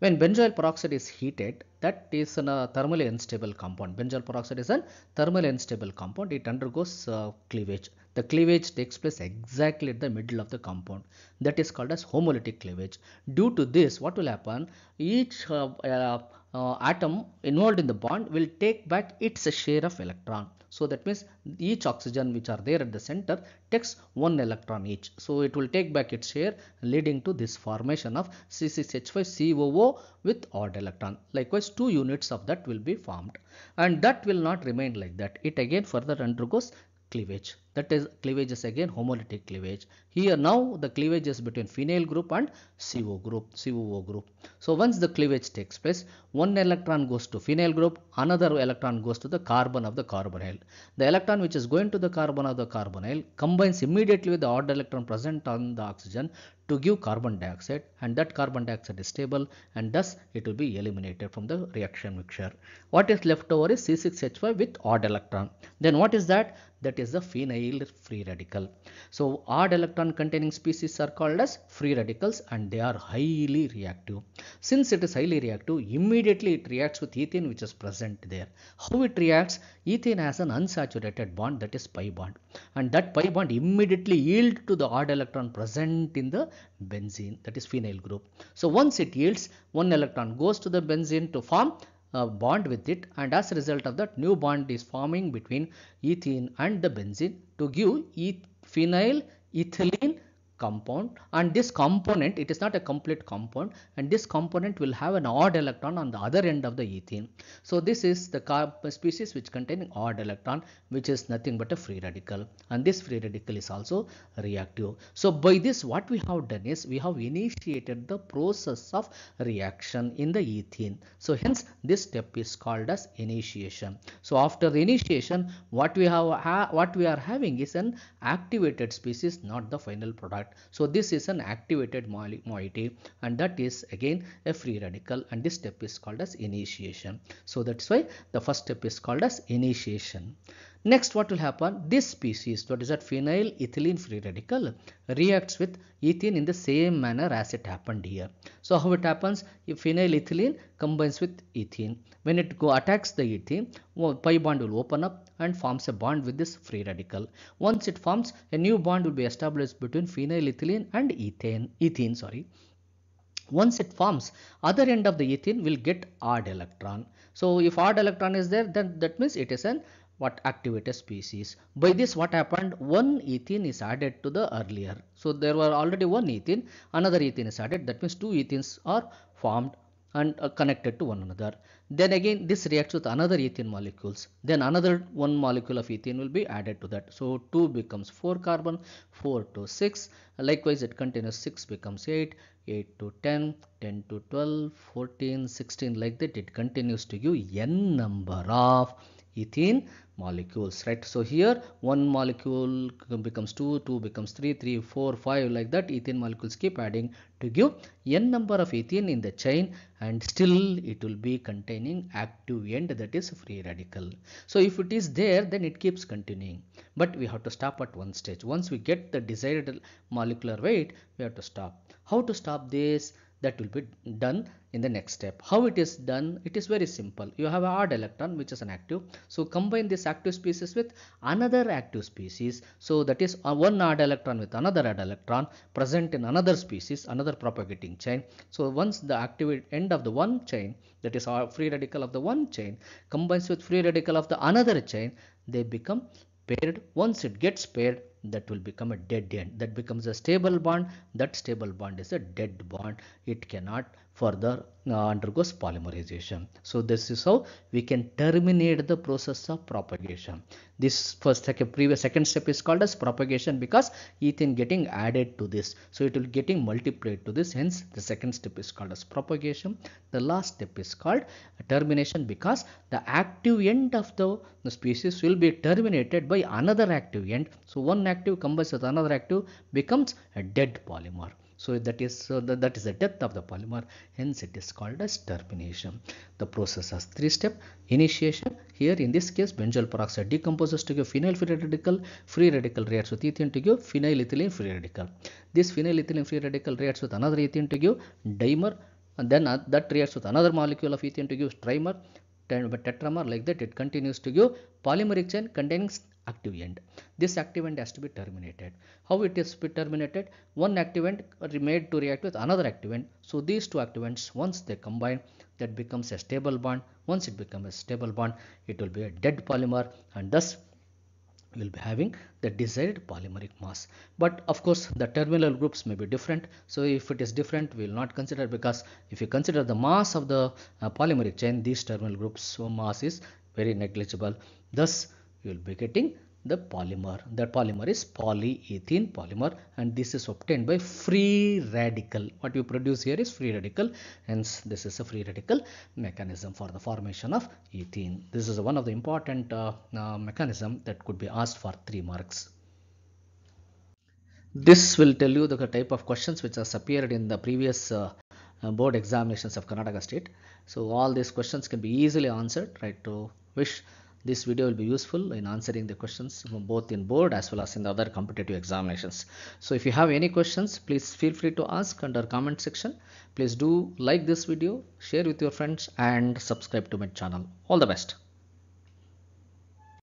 When benzoyl peroxide is heated, that is a uh, thermally unstable compound. Benzoyl peroxide is a thermally unstable compound. It undergoes uh, cleavage. The cleavage takes place exactly at the middle of the compound. That is called as homolytic cleavage. Due to this, what will happen? Each uh, uh, uh, atom involved in the bond will take back its share of electron. So that means each oxygen which are there at the center takes one electron each. So it will take back its share leading to this formation of CCH5COO with odd electron. Likewise two units of that will be formed and that will not remain like that. It again further undergoes cleavage that is cleavage is again homolytic cleavage. Here now the cleavage is between phenyl group and CO group, COO group. So once the cleavage takes place, one electron goes to phenyl group, another electron goes to the carbon of the carbonyl. The electron which is going to the carbon of the carbonyl combines immediately with the odd electron present on the oxygen to give carbon dioxide and that carbon dioxide is stable and thus it will be eliminated from the reaction mixture. What is left over is C6H5 with odd electron. Then what is that? That is the phenyl free radical. So odd electron containing species are called as free radicals and they are highly reactive. Since it is highly reactive, immediately it reacts with ethene which is present there. How it reacts? Ethene has an unsaturated bond that is pi bond and that pi bond immediately yield to the odd electron present in the benzene that is phenyl group. So once it yields one electron goes to the benzene to form a bond with it and as a result of that new bond is forming between ethene and the benzene to give e phenyl ethylene compound and this component it is not a complete compound and this component will have an odd electron on the other end of the ethene. So this is the species which containing odd electron which is nothing but a free radical and this free radical is also reactive. So by this what we have done is we have initiated the process of reaction in the ethene. So hence this step is called as initiation. So after initiation what we have what we are having is an activated species not the final product that. So this is an activated moiety and that is again a free radical and this step is called as initiation. So that's why the first step is called as initiation. Next what will happen? This species what is that phenyl ethylene free radical reacts with ethene in the same manner as it happened here. So how it happens? If phenyl ethylene combines with ethene. When it go attacks the ethene, pi bond will open up and forms a bond with this free radical. Once it forms, a new bond will be established between phenyl ethylene and ethane, ethene. Sorry. Once it forms, other end of the ethene will get odd electron. So if odd electron is there, then that means it is an what activated species. By this what happened one ethene is added to the earlier. So there were already one ethene another ethene is added that means two ethenes are formed and uh, connected to one another. Then again this reacts with another ethene molecules. Then another one molecule of ethene will be added to that. So 2 becomes 4 carbon, 4 to 6. Likewise it continues 6 becomes 8, 8 to 10, 10 to 12, 14, 16 like that. It continues to give n number of ethene molecules right so here one molecule becomes two two becomes three three four five like that ethene molecules keep adding to give n number of ethene in the chain and still it will be containing active end that is free radical so if it is there then it keeps continuing but we have to stop at one stage once we get the desired molecular weight we have to stop how to stop this that will be done in the next step how it is done it is very simple you have an odd electron which is an active so combine this active species with another active species so that is uh, one odd electron with another odd electron present in another species another propagating chain so once the active end of the one chain that is our uh, free radical of the one chain combines with free radical of the another chain they become paired once it gets paired that will become a dead end that becomes a stable bond that stable bond is a dead bond it cannot further uh, undergoes polymerization. So this is how we can terminate the process of propagation. This first second previous second step is called as propagation because ethane getting added to this. So it will getting multiplied to this. Hence the second step is called as propagation. The last step is called termination because the active end of the, the species will be terminated by another active end. So one active combines with another active becomes a dead polymer so thats is so that, that is the depth of the polymer. Hence it is called as termination. The process has three step initiation. Here in this case benzyl peroxide decomposes to give phenyl free radical. Free radical reacts with ethene to give phenyl ethylene free radical. This phenyl ethylene free radical reacts with another ethene to give dimer and then uh, that reacts with another molecule of ethene to give trimer tetramer like that it continues to give polymeric chain containing active end. This active end has to be terminated. How it is be terminated? One active end made to react with another active end. So these two active ends once they combine that becomes a stable bond. Once it becomes a stable bond it will be a dead polymer and thus will be having the desired polymeric mass but of course the terminal groups may be different so if it is different we will not consider because if you consider the mass of the uh, polymeric chain these terminal groups so mass is very negligible thus you will be getting the polymer. That polymer is polyethylene polymer and this is obtained by free radical. What you produce here is free radical. Hence, this is a free radical mechanism for the formation of ethene. This is one of the important uh, uh, mechanism that could be asked for 3 marks. This will tell you the type of questions which has appeared in the previous uh, uh board examinations of Karnataka state. So all these questions can be easily answered. Right to wish this video will be useful in answering the questions both in board as well as in the other competitive examinations. So if you have any questions, please feel free to ask under comment section. Please do like this video, share with your friends and subscribe to my channel. All the best.